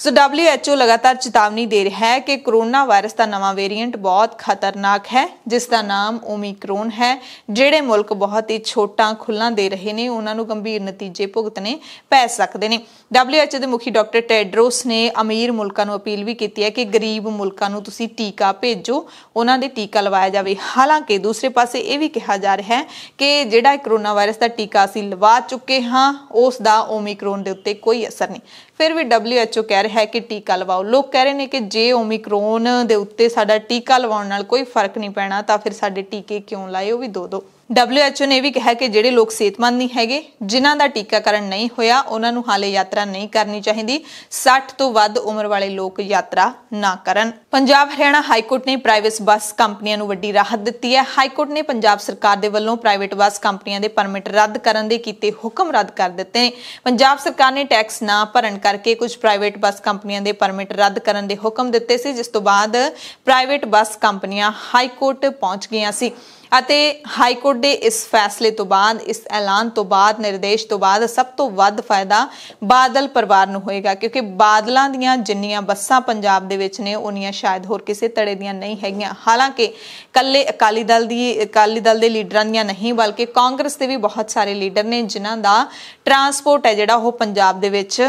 ਸੋ WHO ਲਗਾਤਾਰ ਚੇਤਾਵਨੀ ਦੇ ਰਿਹਾ ਹੈ ਕਿ ਕੋਰੋਨਾ ਵਾਇਰਸ ਦਾ ਨਵਾਂ ਵੇਰੀਐਂਟ ਬਹੁਤ ਖਤਰਨਾਕ ਹੈ ਜਿਸ ਦਾ ਨਾਮ ਓਮਿਕਰੋਨ ਹੈ ਜਿਹੜੇ ਮੁਲਕ ਬਹੁਤ ਹੀ ਛੋਟਾ ਖੁੱਲਾ ਦੇ ਰਹੇ ਨੇ ਉਹਨਾਂ ਨੂੰ ਗੰਭੀਰ ਨਤੀਜੇ ਭੁਗਤਨੇ ਪੈ ਸਕਦੇ ਨੇ WHO ਦੇ ਮੁਖੀ ਡਾਕਟਰ ਟੈਡਰੋਸ ਨੇ ਅਮੀਰ ਮੁਲਕਾਂ ਨੂੰ ਅਪੀਲ ਵੀ ਕੀਤੀ ਹੈ ਕਿ ਗਰੀਬ ਮੁਲਕਾਂ ਨੂੰ ਤੁਸੀਂ ਟੀਕਾ ਭੇਜੋ ਉਹਨਾਂ ਦੇ ਟੀਕਾ ਲਵਾਇਆ ਜਾਵੇ ਹਾਲਾਂਕਿ ਦੂਸਰੇ ਪਾਸੇ ਇਹ ਵੀ ਕਿਹਾ ਜਾ ਰਿਹਾ ਹੈ ਕਿ ਜਿਹੜਾ ਕੋਰੋਨਾ ਵਾਇਰਸ ਦਾ ਟੀਕਾ ਅਸੀਂ ਲਵਾ ਚੁੱਕੇ ਹਾਂ ਉਸ ਦਾ ਓਮਿਕਰੋਨ ਦੇ ਉੱਤੇ ਕੋਈ ਅਸਰ ਨਹੀਂ ਫਿਰ ਵੀ WHO ਕਹਿ ਰਿਹਾ ਹੈ ਕਿ ਟੀਕਾ ਲਵਾਓ ਲੋਕ ਕਹਿ ਰਹੇ ਨੇ ਕਿ ਜੇ ਓਮਿਕਰੋਨ ਦੇ ਉੱਤੇ ਸਾਡਾ ਟੀਕਾ ਲਵਾਉਣ ਨਾਲ ਕੋਈ ਫਰਕ ਨਹੀਂ ਪੈਣਾ ਤਾਂ ਫਿਰ ਸਾਡੇ ਟੀਕੇ ਕਿਉਂ ਲਾਏ ਉਹ ਵੀ ਦੋ ਦੋ WHO ਨੇ ਵੀ ਕਿਹਾ ਕਿ ਜਿਹੜੇ ਲੋਕ ਸਿਹਤਮੰਦ ਨਹੀਂ ਹੈਗੇ ਜਿਨ੍ਹਾਂ ਦਾ ਟੀਕਾਕਰਨ ਨਹੀਂ ਹੋਇਆ ਉਹਨਾਂ ਨੂੰ ਹਾਲੇ ਯਾਤਰਾ ਨਹੀਂ ਕਰਨੀ ਚਾਹੀਦੀ 60 ਤੋਂ ਵੱਧ ਉਮਰ ਵਾਲੇ ਲੋਕ ਯਾਤਰਾ ਨਾ ਕਰਨ ਪੰਜਾਬ ਹਰਿਆਣਾ ਹਾਈਕੋਰਟ ਨੇ ਪ੍ਰਾਈਵੇਟ ਬੱਸ ਕੰਪਨੀਆਂ ਨੂੰ ਵੱਡੀ ਰਾਹਤ ਦਿੱਤੀ ਹੈ ਹਾਈਕੋਰਟ ਨੇ ਪੰਜਾਬ ਸਰਕਾਰ ਦੇ ਵੱਲੋਂ ਪ੍ਰਾਈਵੇਟ ਬੱਸ ਕੰਪਨੀਆਂ ਦੇ ਪਰਮਿਟ ਰੱਦ ਕਰਨ ਦੇ ਕੀਤੇ ਹੁਕਮ ਰੱਦ ਕਰ ਦਿੱਤੇ ਨੇ ਪੰਜਾਬ ਸਰਕਾਰ ਨੇ ਟੈਕਸ ਨਾ ਭਰਨ ਕਰਕੇ ਕੁਝ ਪ੍ਰਾਈਵੇਟ ਬੱਸ ਕੰਪਨੀਆਂ ਦੇ ਪਰਮਿਟ ਰੱਦ ਕਰਨ ਦੇ ਹੁਕਮ ਦਿੱਤੇ ਸੀ ਜਿਸ ਤੋਂ ਬਾਅਦ ਪ੍ਰਾਈਵੇਟ ਬੱਸ ਕੰਪਨੀਆਂ ਹਾਈਕੋਰਟ ਪਹੁੰਚ ਗਈਆਂ ਸੀ ਅਤੇ ਹਾਈ ਕੋਰਟ ਦੇ ਇਸ ਫੈਸਲੇ ਤੋਂ ਬਾਅਦ ਇਸ ਐਲਾਨ ਤੋਂ ਬਾਅਦ ਨਿਰਦੇਸ਼ ਤੋਂ ਬਾਅਦ ਸਭ ਤੋਂ ਵੱਧ ਫਾਇਦਾ ਬਾਦਲ ਪਰਿਵਾਰ ਨੂੰ ਹੋਏਗਾ ਕਿਉਂਕਿ ਬਾਦਲਾਂ ਦੀਆਂ ਜਿੰਨੀਆਂ ਬੱਸਾਂ ਪੰਜਾਬ ਦੇ ਵਿੱਚ ਨੇ ਉਹਨੀਆਂ ਸ਼ਾਇਦ ਹੋਰ ਕਿਸੇ ਤੜੇ ਦੀਆਂ ਨਹੀਂ ਹੈਗੀਆਂ ਹਾਲਾਂਕਿ ਕੱਲੇ ਅਕਾਲੀ ਦਲ ਦੀ ਅਕਾਲੀ ਦਲ ਦੇ ਲੀਡਰਾਂ ਦੀਆਂ ਨਹੀਂ ਬਲਕਿ ਕਾਂਗਰਸ ਦੇ ਵੀ ਬਹੁਤ ਸਾਰੇ ਲੀਡਰ ਨੇ ਜਿਨ੍ਹਾਂ ਦਾ ਟਰਾਂਸਪੋਰਟ ਹੈ ਜਿਹੜਾ ਉਹ ਪੰਜਾਬ ਦੇ ਵਿੱਚ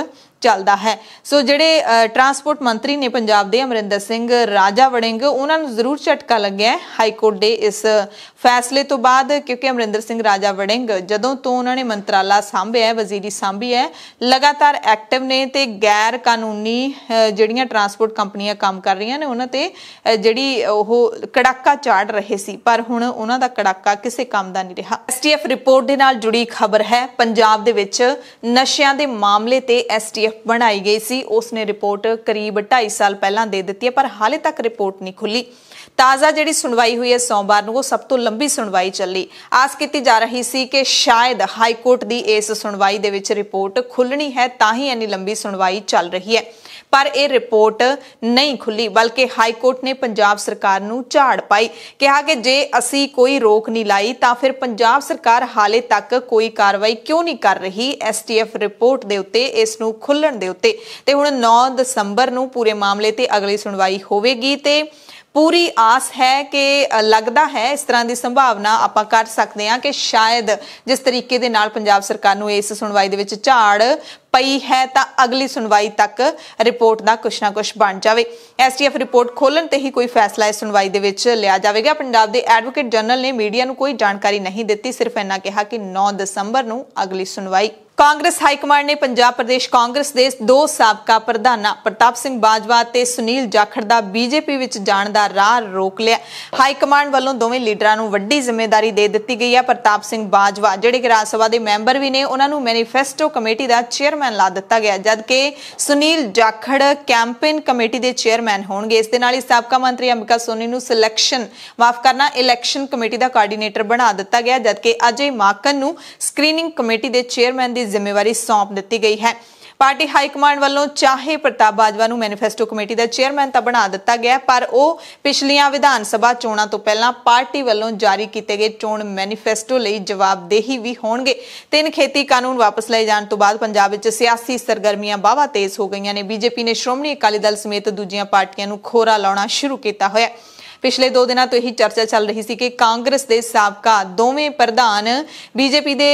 ਚੱਲਦਾ ਹੈ ਸੋ ਜਿਹੜੇ ਟਰਾਂਸਪੋਰਟ ਮੰਤਰੀ ਨੇ ਪੰਜਾਬ ਦੇ ਅਮਰਿੰਦਰ ਸਿੰਘ ਰਾਜਾ ਵੜਿੰਗ ਉਹਨਾਂ ਨੂੰ ਜ਼ਰੂਰ ਝਟਕਾ ਲੱਗਿਆ ਹਾਈ ਕੋਰਟ ਦੇ ਇਸ ਫੈਸਲੇ ਤੋਂ ਬਾਅਦ ਕਿਉਂਕਿ ਅਮਰਿੰਦਰ ਸਿੰਘ ਰਾਜਾ ਵੜਿੰਗ ਜਦੋਂ ਤੋਂ ਉਹਨਾਂ ਨੇ ਮੰਤਰਾਲਾ ਸੰਭਿਆ ਹੈ ਵਜ਼ੀਰੀ ਸੰਭੀ ਹੈ ਲਗਾਤਾਰ ਐਕਟਿਵ ਨੇ ਤੇ ਗੈਰ ਕਾਨੂੰਨੀ ਜਿਹੜੀਆਂ ਟਰਾਂਸਪੋਰਟ ਕੰਪਨੀਆਂ ਕੰਮ ਕਰ ਰਹੀਆਂ ਨੇ ਉਹਨਾਂ ਤੇ ਜਿਹੜੀ ਉਹ ਕੜਾਕਾ ਚਾੜ ਰਹੇ ਸੀ ਪਰ ਹੁਣ ਉਹਨਾਂ ਦਾ ਕੜਾਕਾ ਕਿਸੇ ਕੰਮ ਦਾ ਨਹੀਂ ਰਿਹਾ ਐਸਟੀਐਫ ਰਿਪੋਰਟ ਦੇ ਨਾਲ ਜੁੜੀ ਖਬਰ ਹੈ ਪੰਜਾਬ ਦੇ ਵਿੱਚ ਨਸ਼ਿਆਂ ਦੇ ਮਾਮਲੇ ਤੇ ਐਸਟੀਐਫ ਬਣਾਈ ਗਈ ਸੀ ਉਸ ਨੇ ਰਿਪੋਰਟ ਕਰੀਬ 2.5 ਸਾਲ ਪਹਿਲਾਂ ਦੇ ਦਿੱਤੀ ਹੈ ਪਰ ਹਾਲੇ ਤੱਕ ਰਿਪੋਰਟ ਨਹੀਂ ਖੁੱਲੀ ਤਾਜ਼ਾ ਜਿਹੜੀ ਸੁਣਵਾਈ ਹੋਈ ਹੈ ਸੋਮਵਾਰ ਨੂੰ ਉਹ ਸਭ ਤੋਂ ਲੰਬੀ ਸੁਣਵਾਈ ਚੱਲੀ ਆਸ ਕੀਤੀ ਜਾ ਰਹੀ ਸੀ ਕਿ ਸ਼ਾਇਦ ਹਾਈ ਕੋਰਟ ਦੀ ਇਸ ਸੁਣਵਾਈ ਦੇ ਵਿੱਚ ਰਿਪੋਰਟ ਖੁੱਲਣੀ ਹੈ ਤਾਂ ਹੀ ਇੰਨੀ ਲੰਬੀ ਸੁਣਵਾਈ ਚੱਲ ਰਹੀ ਹੈ ਪਰ ਇਹ ਰਿਪੋਰਟ ਨਹੀਂ ਖੁੱਲੀ ਬਲਕਿ ਹਾਈ ਕੋਰਟ ਨੇ ਪੰਜਾਬ ਸਰਕਾਰ ਨੂੰ ਝਾੜ ਪਾਈ ਕਿਹਾ ਕਿ ਜੇ ਅਸੀਂ ਕੋਈ ਰੋਕ ਨਹੀਂ ਲਾਈ ਤਾਂ ਫਿਰ ਪੰਜਾਬ ਸਰਕਾਰ ਹਾਲੇ ਤੱਕ ਕੋਈ ਕਾਰਵਾਈ ਕਿਉਂ ਨਹੀਂ ਕਰ ਰਹੀ ਐਸਟੀਐਫ ਰਿਪੋਰਟ ਦੇ ਉੱਤੇ ਇਸ ਨੂੰ ਖੁੱਲਣ ਦੇ ਉੱਤੇ ਤੇ ਹੁਣ 9 ਦਸੰਬਰ ਨੂੰ ਪੂਰੇ ਮਾਮਲੇ ਤੇ ਅਗਲੀ ਸੁਣਵਾਈ ਹੋਵੇਗੀ ਤੇ ਪੂਰੀ ਆਸ ਹੈ ਕਿ ਲੱਗਦਾ ਹੈ ਇਸ ਤਰ੍ਹਾਂ ਦੀ ਸੰਭਾਵਨਾ ਆਪਾਂ ਕਰ ਸਕਦੇ ਹਾਂ ਕਿ ਸ਼ਾਇਦ ਜਿਸ ਤਰੀਕੇ ਦੇ ਨਾਲ ਪੰਜਾਬ ਸਰਕਾਰ ਨੂੰ ਇਸ ਸੁਣਵਾਈ ਦੇ ਵਿੱਚ ਝਾੜ ਪਈ ਹੈ ਤਾਂ ਅਗਲੀ ਸੁਣਵਾਈ ਤੱਕ ਰਿਪੋਰਟ ਦਾ ਕੁਛ ਨਾ ਕੁਛ ਬਣ ਜਾਵੇ ਐਸਟੀਐਫ ਰਿਪੋਰਟ ਖੋਲਣ ਤੇ ਹੀ ਕੋਈ ਫੈਸਲਾ ਇਸ ਸੁਣਵਾਈ ਦੇ ਵਿੱਚ ਲਿਆ ਜਾਵੇਗਾ ਪੰਜਾਬ ਦੇ ਐਡਵੋਕੇਟ ਜਨਰਲ ਨੇ ਮੀਡੀਆ ਨੂੰ ਕੋਈ ਜਾਣਕਾਰੀ ਨਹੀਂ ਦਿੱਤੀ ਸਿਰਫ ਇਹਨਾਂ ਕਿਹਾ ਕਿ 9 ਦਸੰਬਰ ਨੂੰ ਅਗਲੀ ਸੁਣਵਾਈ ਕਾਂਗਰਸ ਹਾਈਕਮਾਂਡ ਨੇ ਪੰਜਾਬ ਪ੍ਰਦੇਸ਼ ਕਾਂਗਰਸ ਦੇ ਦੋ ਸਾਬਕਾ ਪ੍ਰਧਾਨਾਂ ਪ੍ਰਤਾਪ ਸਿੰਘ ਬਾਜਵਾ ਤੇ ਸੁਨੀਲ ਜਾਖੜ ਦਾ ਬੀਜੇਪੀ ਵਿੱਚ ਜਾਣ ਦਾ ਰਾਹ ਰੋਕ ਲਿਆ ਹਾਈਕਮਾਂਡ ਵੱਲੋਂ ਦੋਵੇਂ ਲੀਡਰਾਂ ਨੂੰ ਵੱਡੀ ਜ਼ਿੰਮੇਵਾਰੀ ਦੇ ਦਿੱਤੀ ਗਈ ਹੈ ਪ੍ਰਤਾਪ ਸਿੰਘ ਬਾਜਵਾ ਜਿਹੜੇ ਕਿ ਰਾਜ ਸਭਾ ਦੇ ਮੈਂਬਰ ਵੀ ਨੇ ਉਹਨਾਂ ਨੂੰ ਮੈਨੀਫੈਸਟੋ ਕਮੇਟੀ ਦਾ ਚੇਅਰਮੈਨ ਲਾ ਦਿੱਤਾ ਗਿਆ ਜਦਕਿ ਸੁਨੀਲ ਜਾਖੜ ਕੈਂਪੇਨ ਕਮੇਟੀ ਦੇ ਚੇਅਰਮੈਨ ਹੋਣਗੇ ਇਸ ਦੇ ਨਾਲ ਹੀ ਸਾਬਕਾ ਮੰਤਰੀ ਅੰਬਿਕਾ ਸੋਨੀ ਨੂੰ ਸਿਲੈਕਸ਼ਨ ਮਾਫ ਕਰਨਾ ਇਲੈਕਸ਼ਨ ਕਮੇਟੀ ਦਾ ਕੋਆਰਡੀਨੇਟਰ ਬਣਾ ਦਿੱਤਾ ਗਿਆ ਜਦਕਿ ਅਜੇ ਮਾਕਨ ਨੂੰ ਸਕਰੀਨਿੰਗ ਕਮੇਟੀ ਦੇ ਚੇਅਰਮੈਨ ਦੀ ਜ਼ਿੰਮੇਵਾਰੀ ਸੌਂਪ ਦਿੱਤੀ ਗਈ ਹੈ ਪਾਰਟੀ ਹਾਈ ਕਮਾਂਡ ਵੱਲੋਂ ਚਾਹੇ ਪ੍ਰਤਾਪ ਬਾਜਵਾ ਨੂੰ ਮੈਨੀਫੈਸਟੋ ਕਮੇਟੀ ਦਾ ਚੇਅਰਮੈਨ ਤਾਂ ਬਣਾ ਦਿੱਤਾ ਗਿਆ ਪਰ ਉਹ ਪਿਛਲੀਆਂ ਵਿਧਾਨ ਸਭਾ ਚੋਣਾਂ ਤੋਂ ਪਹਿਲਾਂ ਪਾਰਟੀ ਵੱਲੋਂ ਜਾਰੀ ਕੀਤੇ ਗਏ ਚੋਣ ਮੈਨੀਫੈਸਟੋ ਲਈ ਜਵਾਬਦੇਹੀ ਵੀ ਹੋਣਗੇ ਤਿੰਨ ਖੇਤੀ ਕਾਨੂੰਨ ਵਾਪਸ ਲਏ ਜਾਣ ਤੋਂ ਬਾਅਦ ਪੰਜਾਬ ਵਿੱਚ ਸਿਆਸੀ ਸਰਗਰਮੀਆਂ ਬਾਵਾ ਤੇਜ਼ ਹੋ ਗਈਆਂ ਨੇ ਬੀਜੇਪੀ ਨੇ ਸ਼੍ਰੋਮਣੀ ਅਕਾਲੀ ਦਲ ਸਮੇਤ ਦੂਜੀਆਂ ਪਾਰਟੀਆਂ ਨੂੰ ਖੋਰਾ ਲਾਉਣਾ ਸ਼ੁਰੂ ਕੀਤਾ ਹੋਇਆ ਹੈ ਪਿਛਲੇ 2 ਦਿਨਾਂ ਤੋਂ ਇਹੀ ਚਰਚਾ ਚੱਲ ਰਹੀ ਸੀ ਕਿ ਕਾਂਗਰਸ ਦੇ ਸਾਬਕਾ ਦੋਵੇਂ ਪ੍ਰਧਾਨ ਬੀਜੇਪੀ ਦੇ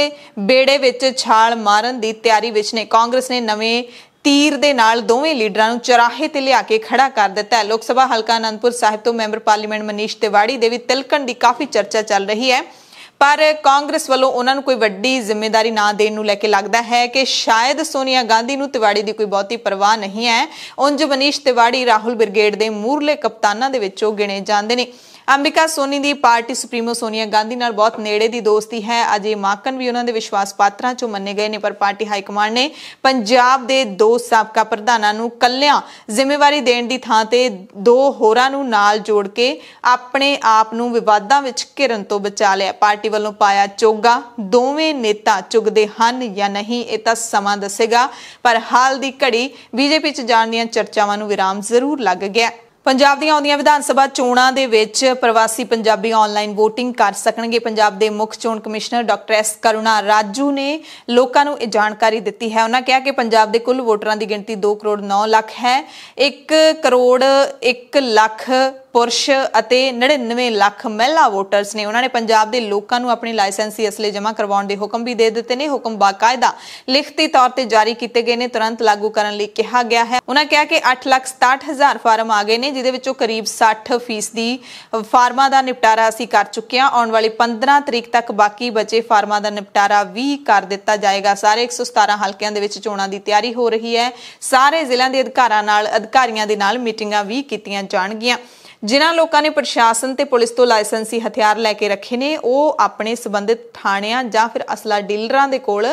ਬੇੜੇ ਵਿੱਚ ਛਾਲ ਮਾਰਨ ਦੀ ਤਿਆਰੀ ਵਿੱਚ ਨੇ ਕਾਂਗਰਸ ਨੇ ਨਵੇਂ ਤੀਰ ਦੇ ਨਾਲ ਦੋਵੇਂ ਲੀਡਰਾਂ ਨੂੰ ਚਰਾਹੇ ਤੇ ਲਿਆ ਕੇ ਖੜਾ ਕਰ ਦਿੱਤਾ ਹੈ ਲੋਕ ਸਭਾ ਹਲਕਾ ਅਨੰਦਪੁਰ ਸਾਹਿਬ ਤੋਂ ਮੈਂਬਰ ਪਾਰਲੀਮੈਂਟ ਮਨੀਸ਼ ਤਿਵਾੜੀ ਦੇ ਵੀ ਤਿਲਕਣ ਦੀ ਕਾਫੀ ਚਰਚਾ ਚੱਲ ਰਹੀ ਹੈ ਪਰ ਕਾਂਗਰਸ ਵੱਲੋਂ ਉਹਨਾਂ ਨੂੰ ਕੋਈ ਵੱਡੀ ਜ਼ਿੰਮੇਵਾਰੀ ਨਾ ਦੇਣ ਨੂੰ ਲੈ ਕੇ ਲੱਗਦਾ ਹੈ ਕਿ ਸ਼ਾਇਦ ਸੋਨੀਆ ਗਾਂਧੀ ਨੂੰ ਤਿਵਾੜੀ ਦੀ ਕੋਈ ਬਹੁਤੀ ਪਰਵਾਹ ਨਹੀਂ ਹੈ ਉੰਜ ਮਨੀਸ਼ ਤਿਵਾੜੀ ਰਾਹੁਲ ਬ੍ਰਿਗੇਡ ਦੇ ਮੂਰਲੇ ਕਪਤਾਨਾਂ ਦੇ ਵਿੱਚੋਂ ਗਿਣੇ ਜਾਂਦੇ ਨੇ ਅੰਬਿਕਾ ਸੋਨੀ ਦੀ ਪਾਰਟੀ ਸੁਪਰੀਮੋ ਸੋਨੀਆ ਗਾਂਧੀ ਨਾਲ ਬਹੁਤ ਨੇੜੇ ਦੀ ਦੋਸਤੀ ਹੈ ਅਜੇ ਮਾਕਨ ਵੀ ਉਹਨਾਂ ਦੇ ਵਿਸ਼ਵਾਸ ਪਾਤਰਾਂ ਚੋਂ ਮੰਨੇ ਗਏ ਨੇ ਪਰ ਪਾਰਟੀ ਹਾਈ ਕਮਾਂਡ ਨੇ ਪੰਜਾਬ ਦੇ ਦੋ ਸਾਬਕਾ ਪ੍ਰਧਾਨਾਂ ਨੂੰ ਕੱਲਿਆਂ ਜ਼ਿੰਮੇਵਾਰੀ ਦੇਣ ਦੀ ਥਾਂ ਤੇ ਦੋ ਹੋਰਾਂ ਨੂੰ ਨਾਲ ਜੋੜ ਕੇ ਆਪਣੇ ਆਪ ਨੂੰ ਵਿਵਾਦਾਂ ਵਿੱਚ ਘਿਰਨ ਤੋਂ ਬਚਾ ਲਿਆ ਪਾਰਟੀ ਵੱਲੋਂ ਪਾਇਆ ਚੋਗਾ ਦੋਵੇਂ ਨੇਤਾ ਚੁਗਦੇ ਹਨ ਜਾਂ ਨਹੀਂ ਇਹ ਤਾਂ ਸਮਾਂ ਦੱਸੇਗਾ ਪਰ ਹਾਲ ਦੀ ਘੜੀ ਬੀਜੇਪੀ 'ਚ ਜਾਣ ਦੀਆਂ ਚਰਚਾਵਾਂ ਨੂੰ ਵਿਰਾਮ ਜ਼ਰੂਰ ਲੱਗ ਗਿਆ ਪੰਜਾਬ ਦੀਆਂ ਆਉਂਦੀਆਂ ਵਿਧਾਨ ਸਭਾ ਚੋਣਾਂ ਦੇ ਵਿੱਚ ਪ੍ਰਵਾਸੀ ਪੰਜਾਬੀ ਆਨਲਾਈਨ VOTING ਕਰ ਸਕਣਗੇ ਪੰਜਾਬ ਦੇ ਮੁੱਖ ਚੋਣ commissioner doctor S Karuna Raju ਨੇ ਲੋਕਾਂ ਨੂੰ ਇਹ ਜਾਣਕਾਰੀ ਦਿੱਤੀ ਹੈ ਉਹਨਾਂ ਕਿਹਾ ਕਿ ਪੰਜਾਬ ਦੇ ਕੁੱਲ ਵੋਟਰਾਂ ਦੀ ਗਿਣਤੀ 2 ਕਰੋੜ 9 ਲੱਖ ਹੈ 1 ਕਰੋੜ 1 ਲੱਖ ਪੁਰਸ਼ ਅਤੇ 99 ਲੱਖ ਮਹਿਲਾ ਵੋਟਰਸ ਨੇ ਉਹਨਾਂ ਨੇ ਪੰਜਾਬ ਦੇ ਲੋਕਾਂ ਨੂੰ ਆਪਣੇ ਲਾਇਸੈਂਸੀ ਅਸਲੇ ਜਮ੍ਹਾਂ ਕਰਵਾਉਣ ਦੇ ਹੁਕਮ ਵੀ ਦੇ ਦਿੱਤੇ ਨੇ ਹੁਕਮ ਬਾਕਾਇਦਾ ਲਿਖਤੀ ਤੌਰ ਤੇ ਜਾਰੀ ਕੀਤੇ ਗਏ ਨੇ ਤੁਰੰਤ ਲਾਗੂ ਕਰਨ ਲਈ ਕਿਹਾ ਗਿਆ ਹੈ ਉਹਨਾਂ ਕਿਹਾ ਕਿ 8,60,000 ਫਾਰਮ ਆ ਗਏ ਨੇ ਜਿਹਦੇ ਵਿੱਚੋਂ ਕਰੀਬ 60% ਫੀਸਦੀ ਫਾਰਮਾਂ ਦਾ ਨਿਪਟਾਰਾ ਅਸੀਂ ਕਰ ਚੁੱਕੇ ਹਾਂ ਆਉਣ ਵਾਲੀ 15 ਤਰੀਕ ਤੱਕ ਬਾਕੀ ਬਚੇ ਫਾਰਮਾਂ ਦਾ ਨਿਪਟਾਰਾ ਵੀ ਕਰ ਦਿੱਤਾ ਜਾਏਗਾ ਸਾਰੇ 117 ਹਲਕਿਆਂ ਦੇ ਵਿੱਚ ਚੋਣਾਂ ਦੀ ਤਿਆਰੀ ਹੋ ਰਹੀ ਹੈ ਸਾਰੇ ਜ਼ਿਲ੍ਹਿਆਂ ਦੇ ਅਧਿਕਾਰਾਂ ਨਾਲ ਅਧਿਕਾਰੀਆਂ ਦੇ ਨਾਲ ਮੀਟਿੰਗਾਂ ਵੀ ਕੀਤੀਆਂ ਜਾਣਗੀਆਂ ਜਿਨ੍ਹਾਂ ਲੋਕਾਂ ਨੇ ਪ੍ਰਸ਼ਾਸਨ ਤੇ ਪੁਲਿਸ ਤੋਂ ਲਾਇਸੈਂਸੀ ਹਥਿਆਰ ਲੈ ਕੇ ਰੱਖੇ ਨੇ ਉਹ ਆਪਣੇ ਸਬੰਧਿਤ ਥਾਣਿਆਂ ਜਾਂ ਫਿਰ ਅਸਲਾ ਡੀਲਰਾਂ ਦੇ ਕੋਲ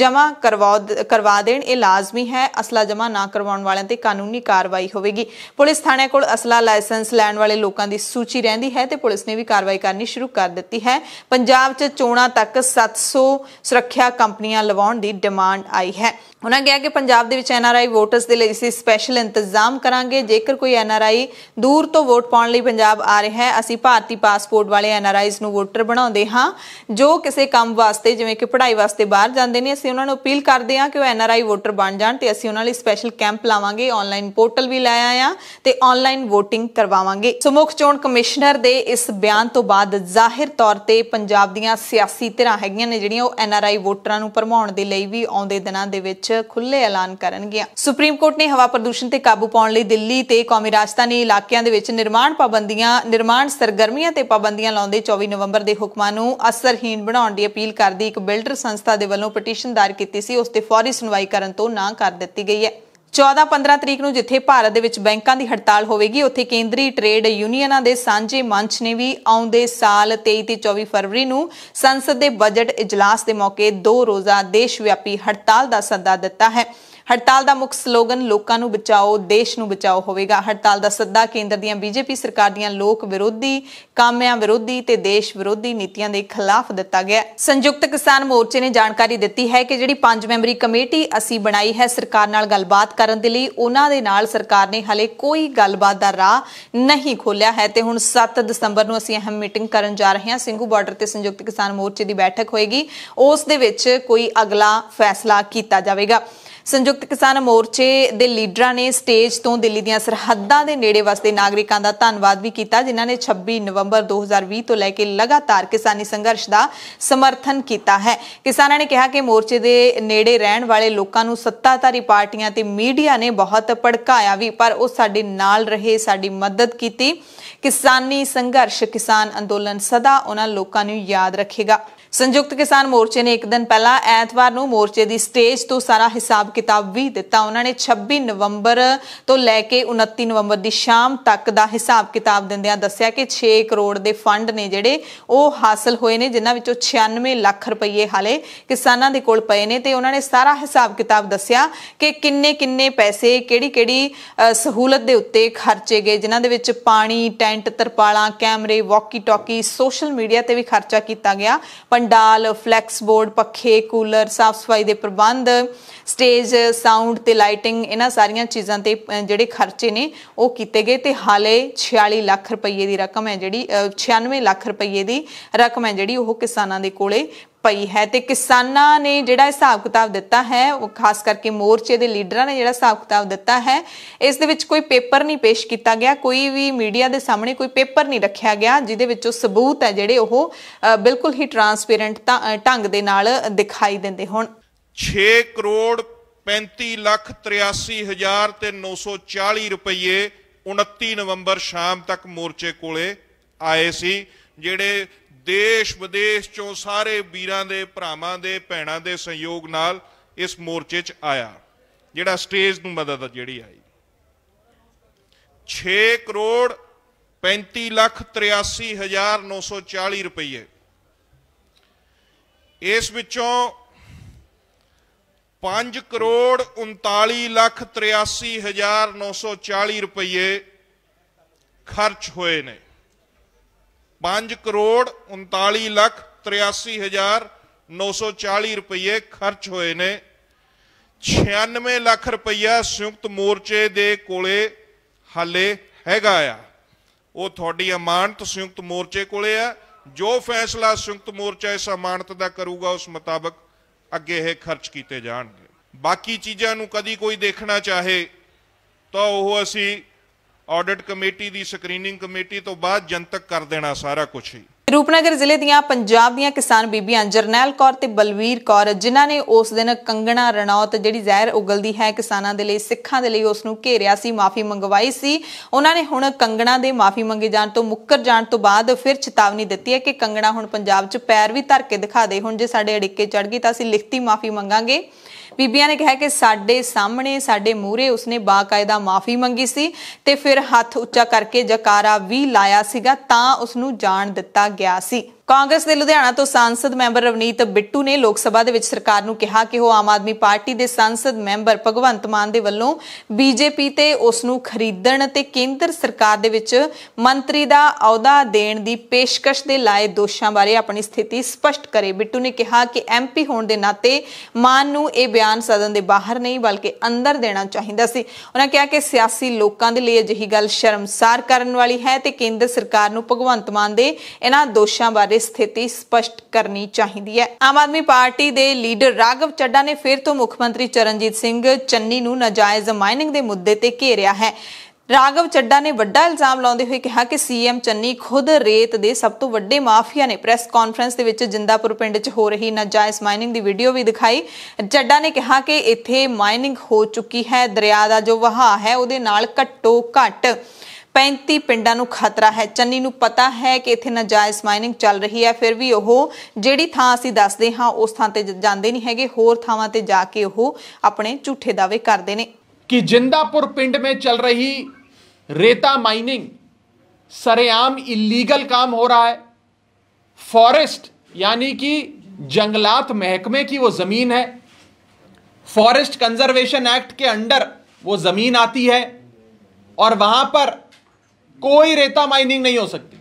ਜਮ੍ਹਾਂ ਕਰਵਾ ਦੇਣ ਇਹ ਲਾਜ਼ਮੀ ਹੈ ਅਸਲਾ ਜਮ੍ਹਾਂ ਨਾ ਕਰਵਾਉਣ ਵਾਲਿਆਂ ਤੇ ਕਾਨੂੰਨੀ ਕਾਰਵਾਈ ਹੋਵੇਗੀ ਪੁਲਿਸ ਥਾਣੇ ਕੋਲ ਅਸਲਾ ਲਾਇਸੈਂਸ ਲੈਣ ਵਾਲੇ ਲੋਕਾਂ ਦੀ ਸੂਚੀ ਰਹਿੰਦੀ ਹੈ ਤੇ ਪੁਲਿਸ ਨੇ ਵੀ ਕਾਰਵਾਈ ਕਰਨੀ ਸ਼ੁਰੂ ਕਰ ਦਿੱਤੀ ਹੈ ਪੰਜਾਬ 'ਚ ਚੋਣਾਂ ਤੱਕ 700 ਸੁਰੱਖਿਆ ਕੰਪਨੀਆਂ ਲਵਾਉਣ ਦੀ ਡਿਮਾਂਡ ਆਈ ਹੈ ਉਹਨਾਂ ਕਿਹਾ ਕਿ ਪੰਜਾਬ ਦੇ ਵਿੱਚ ਐਨਆਰਆਈ ਵੋਟਰਸ ਦੇ ਲਈ ਅਸੀਂ ਸਪੈਸ਼ਲ ਇੰਤਜ਼ਾਮ ਕਰਾਂਗੇ ਜੇਕਰ ਕੋਈ ਐਨਆਰਆਈ ਦੂਰ ਤੋਂ ਵੋਟ ਪਾਉਣ ਲਈ ਪੰਜਾਬ ਆ ਰਿਹਾ ਹੈ ਅਸੀਂ ਭਾਰਤੀ ਪਾਸਪੋਰਟ ਵਾਲੇ ਐਨਆਰਆਈਜ਼ ਨੂੰ ਵੋਟਰ ਬਣਾਉਂਦੇ ਹਾਂ ਜੋ ਕਿਸੇ ਕੰਮ ਵਾਸਤੇ ਜਿਵੇਂ ਕਿ ਪੜ੍ਹਾਈ ਵਾਸਤੇ ਬਾਹਰ ਜਾਂਦੇ ਨੇ ਅਸੀਂ ਉਹਨਾਂ ਨੂੰ ਅਪੀਲ ਕਰਦੇ ਹਾਂ ਕਿ ਉਹ ਐਨਆਰਆਈ ਵੋਟਰ ਬਣ ਜਾਣ ਤੇ ਅਸੀਂ ਉਹਨਾਂ ਲਈ ਸਪੈਸ਼ਲ ਕੈਂਪ ਲਾਵਾਂਗੇ ਆਨਲਾਈਨ ਪੋਰਟਲ ਵੀ ਲਾਇਆ ਆ ਤੇ ਆਨਲਾਈਨ VOTING ਕਰਵਾਵਾਂਗੇ ਸੋ ਮੁੱਖ ਚੋਣ ਕਮਿਸ਼ਨਰ ਦੇ ਇਸ ਬਿਆਨ ਤੋਂ ਬਾਅਦ ਜ਼ਾਹਿਰ ਤੌਰ ਤੇ ਪੰਜਾਬ ਦੀਆਂ ਸਿਆਸੀ ਧਿਰਾਂ ਹੈਗੀਆਂ ਨੇ ਜਿਹੜੀਆਂ ਉਹ ਐਨਆਰਆਈ ਵੋਟਰਾਂ ਨੂੰ ਭਰਮਾਉਣ ਦੇ ਲਈ ਵੀ ਆਉਂਦੇ ਦਿਨਾਂ ਦੇ ਵਿੱਚ ਖੁੱਲੇ ਐਲਾਨ ਗਿਆ ਸੁਪਰੀਮ ਕੋਰਟ ਨੇ ਹਵਾ ਪ੍ਰਦੂਸ਼ਣ ਤੇ ਕਾਬੂ ਪਾਉਣ ਲਈ ਦਿੱਲੀ ਤੇ ਕੌਮੀ ਰਾਜਧਾਨੀ ਇਲਾਕਿਆਂ ਦੇ ਵਿੱਚ ਨਿਰਮਾਣ ਪਾਬੰਦੀਆਂ ਨਿਰਮਾਣ ਸਰਗਰਮੀਆਂ ਤੇ ਪਾਬੰਦੀਆਂ ਲਾਉਂਦੇ 24 ਨਵੰਬਰ ਦੇ ਹੁਕਮਾਂ ਨੂੰ ਅਸਰਹੀਣ ਬਣਾਉਣ ਦੀ ਅਪੀਲ ਕਰਦੀ ਇੱਕ ਬਿਲਡਰ ਸੰਸਥਾ ਦੇ ਵੱਲੋਂ ਪਟੀਸ਼ਨ ਦਾਇਰ ਕੀਤੀ ਸੀ ਉਸ ਤੇ ਫੌਰੀ ਸੁਣਵਾਈ ਕਰਨ ਤੋਂ ਨਾਂ ਕਰ ਦਿੱਤੀ ਗਈ ਹੈ 14-15 ਤਰੀਕ ਨੂੰ ਜਿੱਥੇ ਭਾਰਤ ਦੇ ਵਿੱਚ ਬੈਂਕਾਂ ਦੀ ਹੜਤਾਲ ਹੋਵੇਗੀ ਉੱਥੇ ਕੇਂਦਰੀ ਟ੍ਰੇਡ ਯੂਨੀਅਨਾਂ ਦੇ ਸਾਂਝੇ ਮੰਚ ਨੇ ਵੀ ਆਉਂਦੇ ਸਾਲ 23 ਤੇ 24 ਫਰਵਰੀ ਨੂੰ ਸੰਸਦ ਦੇ ਬਜਟ ਇਜਲਾਸ ਦੇ ਮੌਕੇ ਦੋ ਰੋਜ਼ਾ ਦੇਸ਼ ਵਿਆਪੀ ਹੜਤਾਲ ਦਾ ਸੱਦਾ ਦਿੱਤਾ ਹੈ ਹੜਤਾਲ ਦਾ ਮੁੱਖ ਸਲੋਗਨ ਲੋਕਾਂ ਨੂੰ ਬਚਾਓ ਦੇਸ਼ ਨੂੰ ਬਚਾਓ ਹੋਵੇਗਾ ਹੜਤਾਲ ਦਾ ਸੱਦਾ ਕੇਂਦਰ ਦੀਆਂ ਬੀਜੇਪੀ ਸਰਕਾਰ ਦੀਆਂ ਲੋਕ ਵਿਰੋਧੀ ਕਾਮਿਆਂ ਵਿਰੋਧੀ ਤੇ ਦੇਸ਼ ਵਿਰੋਧੀ ਨੀਤੀਆਂ ਦੇ ਖਿਲਾਫ ਦਿੱਤਾ ਗਿਆ ਸੰਯੁਕਤ ਕਿਸਾਨ ਮੋਰਚੇ ਨੇ ਜਾਣਕਾਰੀ ਦਿੱਤੀ ਹੈ ਕਿ ਜਿਹੜੀ 5 ਮੈਂਬਰੀ ਕਮੇਟੀ ਅਸੀਂ ਬਣਾਈ ਹੈ ਸਰਕਾਰ ਨਾਲ ਗੱਲਬਾਤ ਕਰਨ ਦੇ ਲਈ ਉਹਨਾਂ ਦੇ ਨਾਲ ਸਰਕਾਰ ਨੇ ਹਲੇ ਕੋਈ ਗੱਲਬਾਤ ਦਾ ਰਾਹ ਨਹੀਂ ਖੋਲਿਆ ਹੈ ਤੇ ਹੁਣ 7 ਦਸੰਬਰ ਨੂੰ ਅਸੀਂ ਅਹਿਮ ਮੀਟਿੰਗ ਕਰਨ ਜਾ ਰਹੇ ਹਾਂ ਸਿੰਘੂ ਬਾਰਡਰ ਤੇ ਸੰਯੁਕਤ ਕਿਸਾਨ ਮੋਰਚੇ ਦੀ ਬੈਠਕ ਹੋਏਗੀ ਉਸ ਦੇ ਵਿੱਚ ਕੋਈ ਅਗਲਾ ਫੈਸਲਾ ਕੀਤਾ ਜਾਵੇਗਾ ਸੰਯੁਕਤ ਕਿਸਾਨ ਮੋਰਚੇ ਦੇ ਲੀਡਰਾਂ ਨੇ ਸਟੇਜ ਤੋਂ ਦਿੱਲੀ ਦੀਆਂ ਸਰਹੱਦਾਂ ਦੇ ਨੇੜੇ ਵਸਦੇ ਨਾਗਰਿਕਾਂ ਦਾ ਧੰਨਵਾਦ ਵੀ ਕੀਤਾ ਜਿਨ੍ਹਾਂ ਨੇ 26 ਨਵੰਬਰ 2020 ਤੋਂ ਲੈ ਕੇ ਲਗਾਤਾਰ ਕਿਸਾਨੀ ਸੰਘਰਸ਼ ਦਾ ਸਮਰਥਨ ਕੀਤਾ ਹੈ ਕਿਸਾਨਾਂ ਨੇ ਕਿਹਾ ਕਿ ਮੋਰਚੇ ਦੇ ਨੇੜੇ ਰਹਿਣ ਵਾਲੇ ਲੋਕਾਂ ਨੂੰ ਸੱਤਾਧਾਰੀ ਪਾਰਟੀਆਂ ਤੇ ਮੀਡੀਆ ਨੇ ਬਹੁਤ ਭੜਕਾਇਆ ਵੀ ਪਰ ਉਹ ਸਾਡੇ ਨਾਲ ਰਹੇ ਸਾਡੀ ਮਦਦ ਕੀਤੀ ਕਿਸਾਨੀ ਸੰਘਰਸ਼ ਕਿਸਾਨ ਅੰਦੋਲਨ ਸਦਾ ਉਹਨਾਂ ਲੋਕਾਂ ਨੂੰ ਯਾਦ ਰੱਖੇਗਾ ਸੰਯੁਕਤ ਕਿਸਾਨ ਮੋਰਚੇ ਨੇ ਇੱਕ ਦਿਨ ਪਹਿਲਾਂ ਐਤਵਾਰ ਨੂੰ ਮੋਰਚੇ ਦੀ ਸਟੇਜ ਤੋਂ ਸਾਰਾ ਹਿਸਾਬ ਕਿਤਾਬ ਵੀ ਦਿੱਤਾ ਉਹਨਾਂ ਨੇ 26 ਨਵੰਬਰ ਤੋਂ ਲੈ ਕੇ 29 ਨਵੰਬਰ ਦੀ ਸ਼ਾਮ ਤੱਕ ਦਾ ਹਿਸਾਬ ਕਿਤਾਬ ਦਿੰਦਿਆਂ ਦੱਸਿਆ ਕਿ 6 ਕਰੋੜ ਦੇ ਫੰਡ ਨੇ ਜਿਹੜੇ ਉਹ ਹਾਸਲ ਹੋਏ ਨੇ ਜਿਨ੍ਹਾਂ ਵਿੱਚੋਂ 96 ਲੱਖ ਰੁਪਏ ਹਾਲੇ ਕਿਸਾਨਾਂ ਦੇ ਕੋਲ ਪਏ ਨੇ ਤੇ ਉਹਨਾਂ ਨੇ ਸਾਰਾ ਹਿਸਾਬ ਕਿਤਾਬ ਦੱਸਿਆ ਕਿ ਕਿੰਨੇ ਕਿੰਨੇ ਪੈਸੇ ਕਿਹੜੀ ਕਿਹੜੀ ਸਹੂਲਤ ਦੇ ਉੱਤੇ ਖਰਚੇ ਗਏ ਜਿਨ੍ਹਾਂ ਦੇ ਵਿੱਚ ਪਾਣੀ ਟੈਂਟ ਤਰਪਾਲਾਂ ਕੈਮਰੇ ਵਾਕੀ ਟਾਕੀ ਸੋਸ਼ਲ ਮੀਡੀਆ ਤੇ ਵੀ ਖਰਚਾ ਕੀਤਾ ਗਿਆ ਪੰਡਾਲ ਫਲੈਕਸ ਬੋਰਡ ਪੱਖੇ ਕੂਲਰ ਸਾਫ ਸਫਾਈ ਦੇ ਪ੍ਰਬੰਧ ਸਟੇਜ ਸਾਊਂਡ ਤੇ ਲਾਈਟਿੰਗ ਇਹਨਾਂ ਸਾਰੀਆਂ ਚੀਜ਼ਾਂ ਤੇ ਜਿਹੜੇ ਖਰਚੇ ਨੇ ਉਹ ਕੀਤੇ ਗਏ ਤੇ ਹਾਲੇ 46 ਲੱਖ ਰੁਪਏ ਦੀ ਰਕਮ ਹੈ ਜਿਹੜੀ 96 ਲੱਖ ਰੁਪਏ ਦੀ ਰਕਮ ਹੈ ਜਿਹੜੀ ਉਹ ਕਿਸਾਨਾਂ ਦੇ ਕੋਲੇ ਪਈ ਹੈ ਤੇ ਕਿਸਾਨਾਂ ਨੇ ਜਿਹੜਾ ਹਿਸਾਬ ਕਿਤਾਬ ਦਿੱਤਾ ਹੈ ਉਹ ਖਾਸ ਕਰਕੇ ਮੋਰਚੇ ਦੇ ਲੀਡਰਾਂ ਨੇ ਜਿਹੜਾ ਹਿਸਾਬ ਕਿਤਾਬ ਦਿੱਤਾ ਹੈ ਇਸ ਦੇ ਵਿੱਚ ਕੋਈ ਪੇਪਰ ਨਹੀਂ ਪੇਸ਼ ਕੀਤਾ ਗਿਆ ਕੋਈ ਵੀ ਮੀਡੀਆ ਦੇ ਸਾਹਮਣੇ ਕੋਈ ਪੇਪਰ ਨਹੀਂ ਰੱਖਿਆ ਗਿਆ ਜਿਹਦੇ ਵਿੱਚੋਂ ਸਬੂਤ ਹੈ ਜਿਹੜੇ ਉਹ ਬਿਲਕੁਲ ਹੀ ਟਰਾਂਸਪੇਰੈਂਟ ਢੰਗ ਦੇ ਨਾਲ ਦਿਖਾਈ ਦਿੰਦੇ ਹੁਣ 6 ਕਰੋੜ 35 ਲੱਖ 83 ਹਜ਼ਾਰ ਤੇ 940 ਰੁਪਏ 29 ਨਵੰਬਰ ਸ਼ਾਮ ਤੱਕ ਮੋਰਚੇ ਕੋਲੇ ਆਏ ਸੀ ਜਿਹੜੇ ਦੇਸ਼ ਵਿਦੇਸ਼ ਚੋਂ ਸਾਰੇ ਵੀਰਾਂ ਦੇ ਭਰਾਵਾਂ ਦੇ ਭੈਣਾਂ ਦੇ ਸਹਿਯੋਗ ਨਾਲ ਇਸ ਮੋਰਚੇ 'ਚ ਆਇਆ ਜਿਹੜਾ ਸਟੇਜ ਨੂੰ ਮਦਦ ਜਿਹੜੀ ਆਈ 6 ਕਰੋੜ 35 ਲੱਖ 83 ਹਜ਼ਾਰ 940 ਰੁਪਏ ਇਸ ਵਿੱਚੋਂ 5 ਕਰੋੜ 39 ਲੱਖ 83 ਹਜ਼ਾਰ 940 ਰੁਪਏ ਖਰਚ ਹੋਏ ਨੇ 5 ਕਰੋੜ 39 ਲੱਖ 83 ਹਜ਼ਾਰ 940 ਰੁਪਏ ਖਰਚ ਹੋਏ ਨੇ 96 ਲੱਖ ਰੁਪਇਆ ਸੰਯੁਕਤ ਮੋਰਚੇ ਦੇ ਕੋਲੇ ਹਾਲੇ ਹੈਗਾ ਆ ਉਹ ਤੁਹਾਡੀ ਅਮਾਨਤ ਸੰਯੁਕਤ ਮੋਰਚੇ ਕੋਲੇ ਆ ਜੋ ਫੈਸਲਾ ਸੰਯੁਕਤ ਮੋਰਚਾ ਇਸ ਅਮਾਨਤ ਦਾ ਕਰੂਗਾ ਉਸ ਮੁਤਾਬਕ ਅੱਗੇ ਇਹ ਖਰਚ ਕੀਤੇ ਜਾਣਗੇ ਬਾਕੀ ਚੀਜ਼ਾਂ ਨੂੰ ਕਦੀ ਕੋਈ ਦੇਖਣਾ ਚਾਹੇ ਤਾਂ ਉਹ ਅਸੀਂ ਆਡਿਟ ਕਮੇਟੀ ਦੀ ਸਕਰੀਨਿੰਗ ਕਮੇਟੀ ਤੋਂ ਬਾਅਦ ਜਨਤਕ ਕਰ ਦੇਣਾ ਸਾਰਾ ਕੁਝ ਹੀ ਰੂਪਨਗਰ ਜ਼ਿਲ੍ਹੇ ਦੀਆਂ ਪੰਜਾਬ ਦੀਆਂ ਕਿਸਾਨ ਬੀਬੀਆਂ ਜਰਨੈਲ ਕੌਰ ਤੇ ਬਲਵੀਰ ਕੌਰ ਜਿਨ੍ਹਾਂ ਨੇ ਉਸ ਦਿਨ ਕੰਗਣਾ ਰਣੌਤ ਜਿਹੜੀ ਜ਼ਹਿਰ ਉਗਲਦੀ ਹੈ ਕਿਸਾਨਾਂ ਦੇ ਲਈ ਸਿੱਖਾਂ ਦੇ ਲਈ ਉਸ ਨੂੰ ਘੇਰਿਆ ਸੀ ਮਾਫੀ ਮੰਗਵਾਈ ਸੀ ਉਹਨਾਂ ਨੇ ਹੁਣ ਕੰਗਣਾ ਦੇ ਮਾਫੀ ਮੰਗੇ ਜਾਣ ਤੋਂ ਮੁੱਕਰ ਜਾਣ ਤੋਂ ਬਾਅਦ ਫਿਰ ਚੇਤਾਵਨੀ ਦਿੱਤੀ ਹੈ ਕਿ ਕੰਗਣਾ ਹੁਣ ਪੰਜਾਬ 'ਚ ਪੈਰ ਵੀ ਧਰ ਕੇ ਦਿਖਾ ਦੇ ਹੁਣ ਜੇ ਸਾਡੇ ਅੜਿੱਕੇ ਚੜ ਗਈ ਤਾਂ ਅਸੀਂ ਲਿਖਤੀ ਮਾਫੀ ਮੰਗਾਂਗੇ ਬੀਬੀਆਂ ਨੇ ਕਿਹਾ ਕਿ ਸਾਡੇ ਸਾਹਮਣੇ ਸਾਡੇ ਮੂਹਰੇ ਉਸਨੇ ਬਾਕਾਇਦਾ ਮਾਫੀ ਮੰਗੀ ਸੀ ਤੇ ਫਿਰ ਹੱਥ ਉੱਚਾ ਕਰਕੇ ਜਕਾਰਾ ਵੀ ਲਾਇਆ ਸੀਗਾ ਤਾਂ ਉਸ ਨੂੰ ਜਾਣ ਦਿੱਤਾ ਗਿਆ ਸੀ ਕਾਂਗਰਸ ਦੇ ਲੁਧਿਆਣਾ ਤੋਂ ਸੰਸਦ ਮੈਂਬਰ ਰਵਨੀਤ ਬਿੱਟੂ ਨੇ ਲੋਕ ਸਭਾ ਦੇ ਵਿੱਚ ਸਰਕਾਰ ਨੂੰ ਕਿਹਾ ਕਿ ਉਹ ਆਮ ਆਦਮੀ ਪਾਰਟੀ ਦੇ ਸੰਸਦ ਮੈਂਬਰ ਭਗਵੰਤ ਮਾਨ ਦੇ ਵੱਲੋਂ ਬੀਜੇਪੀ ਤੇ ਉਸ ਨੂੰ ਖਰੀਦਣ ਤੇ ਕੇਂਦਰ ਸਰਕਾਰ ਦੇ ਵਿੱਚ ਮੰਤਰੀ ਦਾ ਅਹੁਦਾ ਦੇਣ ਦੀ ਪੇਸ਼ਕਸ਼ ਦੇ ਲਾਏ ਦੋਸ਼ਾਂ ਬਾਰੇ ਆਪਣੀ ਸਥਿਤੀ ਸਪਸ਼ਟ ਕਰੇ ਬਿੱਟੂ ਨੇ ਕਿਹਾ ਕਿ ਐਮਪੀ ਹੋਣ ਦੇ ਨਾਤੇ ਮਾਨ ਨੂੰ ਇਹ ਬਿਆਨ ਸਦਨ ਦੇ ਬਾਹਰ ਨਹੀਂ ਬਲਕਿ ਅੰਦਰ ਦੇਣਾ ਚਾਹੀਦਾ ਸੀ ਉਹਨਾਂ ਕਿਹਾ ਕਿ ਸਿਆਸੀ ਲੋਕਾਂ ਦੇ ਲਈ ਅਜਿਹੀ ਗੱਲ ਸ਼ਰਮਸਾਰ ਕਰਨ ਵਾਲੀ ਹੈ ਤੇ ਕੇਂਦਰ ਸਰਕਾਰ ਨੂੰ ਭਗਵੰਤ ਮਾਨ ਦੇ ਇਹਨਾਂ ਦੋਸ਼ਾਂ ਬਾਰੇ ਬਾਰੇ ਸਥਿਤੀ ਸਪਸ਼ਟ ਕਰਨੀ ਚਾਹੀਦੀ ਹੈ ਆਮ ਆਦਮੀ ਪਾਰਟੀ ਦੇ ਲੀਡਰ ਰਾਘਵ ਚੱਡਾ ਨੇ ਫਿਰ ਤੋਂ ਮੁੱਖ ਮੰਤਰੀ ਚਰਨਜੀਤ ਸਿੰਘ ਚੰਨੀ ਨੂੰ ਨਜਾਇਜ਼ ਮਾਈਨਿੰਗ ਦੇ ਮੁੱਦੇ ਤੇ ਘੇਰਿਆ ਹੈ ਰਾਗਵ ਚੱਡਾ ਨੇ ਵੱਡਾ ਇਲਜ਼ਾਮ ਲਾਉਂਦੇ ਹੋਏ ਕਿਹਾ ਕਿ ਸੀਐਮ ਚੰਨੀ ਖੁਦ ਰੇਤ ਦੇ ਸਭ ਤੋਂ ਵੱਡੇ ਮਾਫੀਆ ਨੇ ਪ੍ਰੈਸ ਕਾਨਫਰੰਸ ਦੇ ਵਿੱਚ ਜਿੰਦਾਪੁਰ ਪਿੰਡ 'ਚ ਹੋ ਰਹੀ ਨਜਾਇਜ਼ ਮਾਈਨਿੰਗ ਦੀ ਵੀਡੀਓ ਵੀ ਦਿਖਾਈ ਚੱਡਾ ਨੇ ਕਿਹਾ ਕਿ ਇੱਥੇ ਮਾਈਨਿੰਗ ਹੋ ਚੁੱਕੀ ਹੈ ਦਰਿਆ ਦਾ ਜੋ ਵਹਾਅ ਹੈ ਉਹਦੇ ਨਾਲ ਘੱਟੋ ਘੱਟ पैंती पिंड खतरा है चनी पता है कि इतने नजायज माइनिंग चल रही है फिर भी वह जी थान असं दसते हाँ उस थान जाते नहीं है होर थावान पर जाके अपने झूठे दावे करते हैं कि जिंदापुर पिंड में चल रही रेता माइनिंग सरेआम इलीगल काम हो रहा है फॉरेस्ट यानी कि जंगलात महकमे की वो जमीन है फॉरेस्ट कंजर्वेशन एक्ट के अंडर वो जमीन आती है और वहां पर कोई रेता माइनिंग नहीं हो सकती